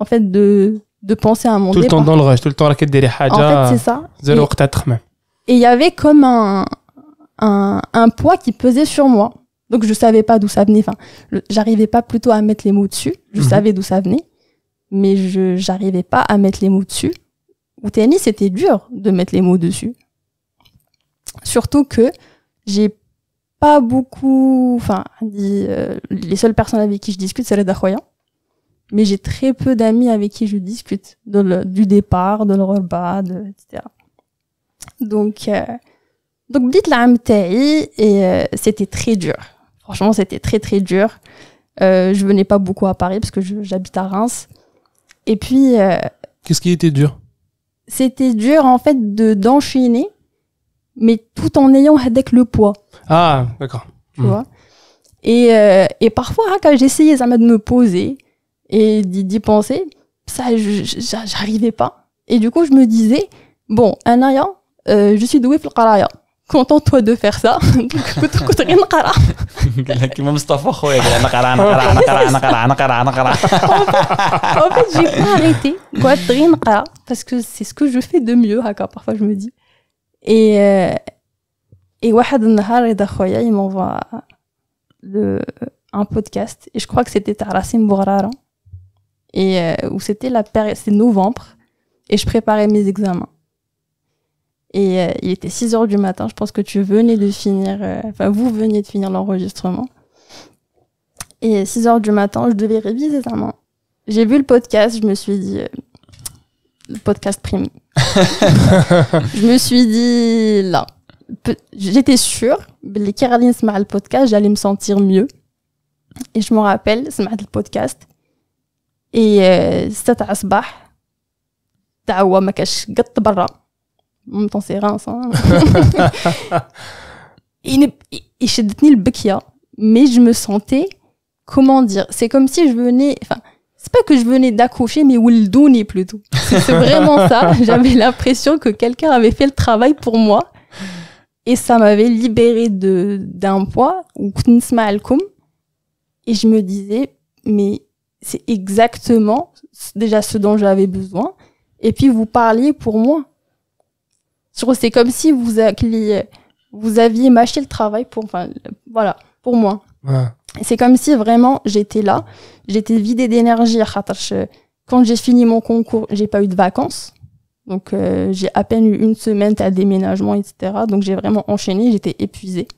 en fait, de, de penser à mon Tout le temps dans le rush, tout le temps à la quête des En fait, c'est ça. Et il y avait comme un, un, un, poids qui pesait sur moi. Donc je savais pas d'où ça venait. Enfin, j'arrivais pas plutôt à mettre les mots dessus. Je mhm. savais d'où ça venait, mais je j'arrivais pas à mettre les mots dessus au TNI, c'était dur de mettre les mots dessus. Surtout que j'ai pas beaucoup, enfin, euh, les seules personnes avec qui je discute, c'est les d'Akhoyan. Mais j'ai très peu d'amis avec qui je discute du départ, de leur repas de, etc. Donc, euh, donc, à la MTI, et euh, c'était très dur. Franchement, c'était très très dur. Euh, je venais pas beaucoup à Paris parce que j'habite à Reims. Et puis. Qu'est-ce qui était dur c'était dur en fait de d'enchaîner, mais tout en ayant avec le poids. Ah, d'accord. Tu hmm. vois et, euh, et parfois, hein, quand j'essayais de me poser et d'y penser, ça, j'arrivais pas. Et du coup, je me disais, bon, un euh, je suis doué pour le contente toi de faire ça. Oh, en fait j'ai pas arrêté parce que c'est ce que je fais de mieux parfois je me dis et euh, et واحد النهار اذا خويا il m'envoie le un podcast et je crois que c'était Tarasim Bourrara et euh, où c'était la période c'est novembre et je préparais mes examens et euh, il était 6 heures du matin. Je pense que tu venais de finir, euh, enfin, vous veniez de finir l'enregistrement. Et 6 heures du matin, je devais réviser ça, J'ai vu le podcast, je me suis dit, euh, le podcast prime. je me suis dit, là, j'étais sûre, les Carolines le podcast, j'allais me sentir mieux. Et je me rappelle, c'est le podcast. Et c'était à ce bar. ما كاش قط en même temps, c'est Reims. Hein. et, j'ai détenu le mais je me sentais, comment dire, c'est comme si je venais, enfin, c'est pas que je venais d'accrocher, mais où le donner plutôt. C'est vraiment ça. J'avais l'impression que quelqu'un avait fait le travail pour moi. Et ça m'avait libéré de, d'un poids, ou Et je me disais, mais c'est exactement déjà ce dont j'avais besoin. Et puis vous parliez pour moi. C'est comme si vous, vous aviez mâché le travail pour, enfin, voilà, pour moi. C'est comme si vraiment j'étais là, j'étais vidée d'énergie. Quand j'ai fini mon concours, j'ai pas eu de vacances. Donc euh, j'ai à peine eu une semaine à déménagement, etc. Donc j'ai vraiment enchaîné, j'étais épuisée.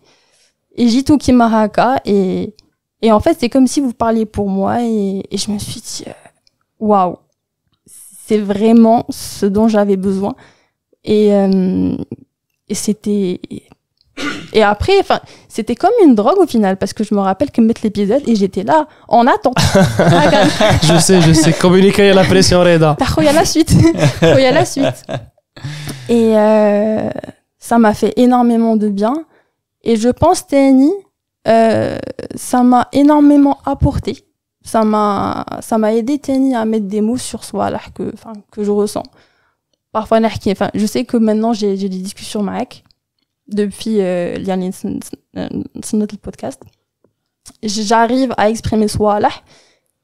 Et j'ai tout m'a et, et en fait c'est comme si vous parliez pour moi et, je me suis dit, euh, waouh, c'est vraiment ce dont j'avais besoin. Et, euh, et c'était. Et après, enfin, c'était comme une drogue au final, parce que je me rappelle que mettre l'épisode et j'étais là, en attente. je sais, je sais, communiquer à la pression, Reda. y bah, a la suite. a la suite. Et euh, ça m'a fait énormément de bien. Et je pense, TNI, euh, ça m'a énormément apporté. Ça m'a, ça m'a aidé, TNI, à mettre des mots sur soi, là, que, que je ressens parfois enfin je sais que maintenant j'ai j'ai des discussions Mac depuis euh, le notre podcast podcast. j'arrive à exprimer soi là.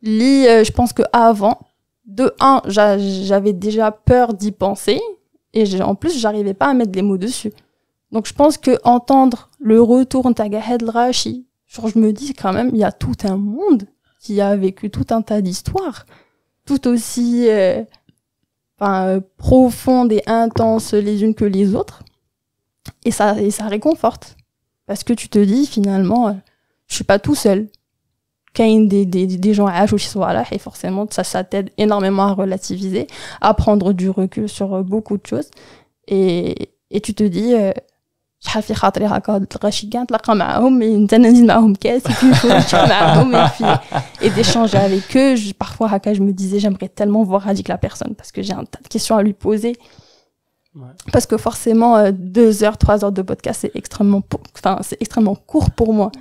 Euh, je pense que avant de un j'avais déjà peur d'y penser et en plus j'arrivais pas à mettre les mots dessus donc je pense que entendre le retour de Rashi genre je me dis quand même il y a tout un monde qui a vécu tout un tas d'histoires tout aussi euh, enfin, euh, profondes et intenses les unes que les autres. Et ça, et ça réconforte. Parce que tu te dis finalement, euh, je suis pas tout seul. Quand y a des, des, des gens à et forcément, ça, ça t'aide énormément à relativiser, à prendre du recul sur beaucoup de choses. Et, et tu te dis, euh, et d'échanger avec eux je, parfois cas je me disais j'aimerais tellement voir que la personne parce que j'ai un tas de questions à lui poser parce que forcément euh, deux heures trois heures de podcast c'est extrêmement enfin c'est extrêmement court pour moi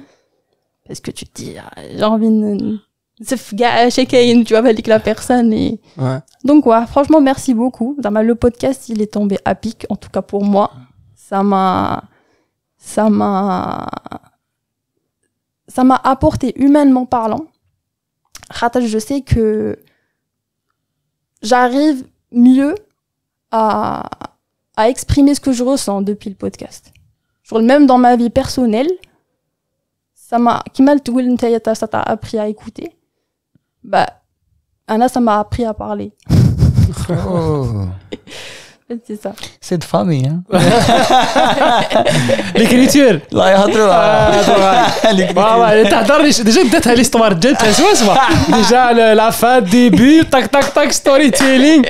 parce que tu te dis ah, j'ai envie de se gars tu vois avec la personne et donc quoi franchement merci beaucoup le podcast il est tombé à pic en tout cas pour moi ça m'a ça m'a ça m'a apporté humainement parlant. Je sais que j'arrive mieux à, à exprimer ce que je ressens depuis le podcast. Genre, même dans ma vie personnelle, ça m'a, ça t'a appris à écouter. Bah, Anna, ça m'a appris à parler. Oh. C'est de famille. Hein? L'écriture. Là, il y a trop. Hein. Ah, déjà, peut-être à l'histoire de Jet, tu vois, Déjà, la fin, début, tac, tac, tac, storytelling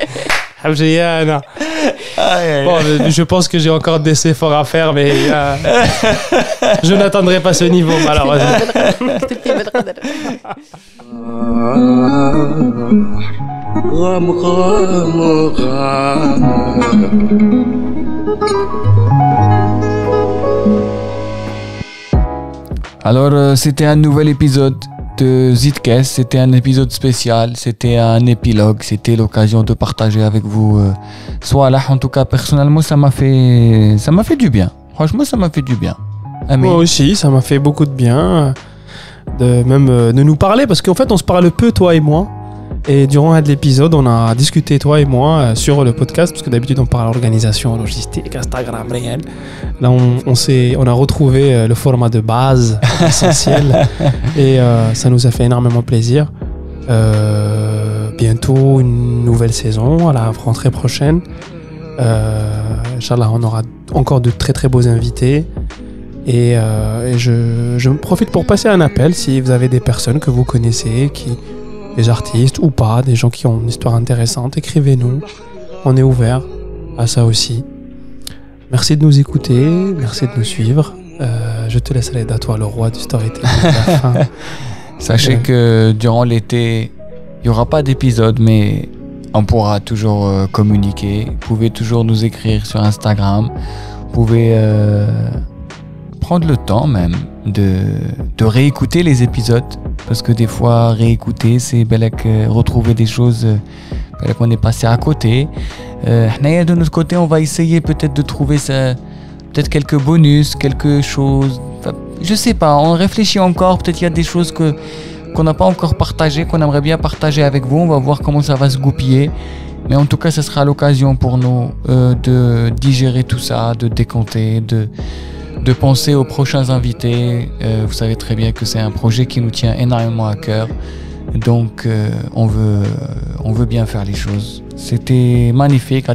bon, je, pense que j'ai encore des efforts à faire, mais euh, je n'attendrai pas ce niveau, malheureusement. Alors, euh, c'était un nouvel épisode de Zitkes c'était un épisode spécial, c'était un épilogue, c'était l'occasion de partager avec vous euh, Soit là, En tout cas, personnellement, ça m'a fait, ça m'a fait du bien. Franchement, ça m'a fait du bien. Moi aussi, ça m'a fait beaucoup de bien euh, de même euh, de nous parler parce qu'en fait, on se parle peu toi et moi. Et durant un de l'épisode, on a discuté, toi et moi, euh, sur le podcast, parce que d'habitude, on parle organisation, logistique, Instagram, réel. Là, on, s'est, on a retrouvé euh, le format de base essentiel. et euh, ça nous a fait énormément plaisir. bientôt, une nouvelle saison à la rentrée prochaine. Euh, Inch'Allah, on aura encore de très très beaux invités. Et, je, je, profite pour passer un appel si vous avez des personnes que vous connaissez qui des artistes ou pas, des gens qui ont une histoire intéressante, écrivez-nous. On est ouvert à ça aussi. Merci de nous écouter, merci de nous suivre. Euh, je te laisse aller à toi, le roi du storytelling. Sachez que durant l'été, il n'y aura pas d'épisode, mais on pourra toujours euh, communiquer. Vous pouvez toujours nous écrire sur Instagram. Vous pouvez euh, prendre le temps même de, réécouter les épisodes. Parce que des fois, réécouter, c'est retrouver des choses euh, qu'on est passé à côté. Euh, de notre côté, on va essayer peut-être de trouver ça peut-être quelques bonus, quelque chose. je sais pas, on réfléchit encore. Peut-être il y a des choses que qu'on n'a pas encore partagé, qu'on aimerait bien partager avec vous. On va voir comment ça va se goupiller. Mais en tout cas, ce sera l'occasion pour nous euh, de digérer tout ça, de décompter, de, de penser aux prochains invités. Euh, vous savez très bien que c'est un projet qui nous tient énormément à cœur. Donc euh, on, veut, on veut bien faire les choses. C'était magnifique.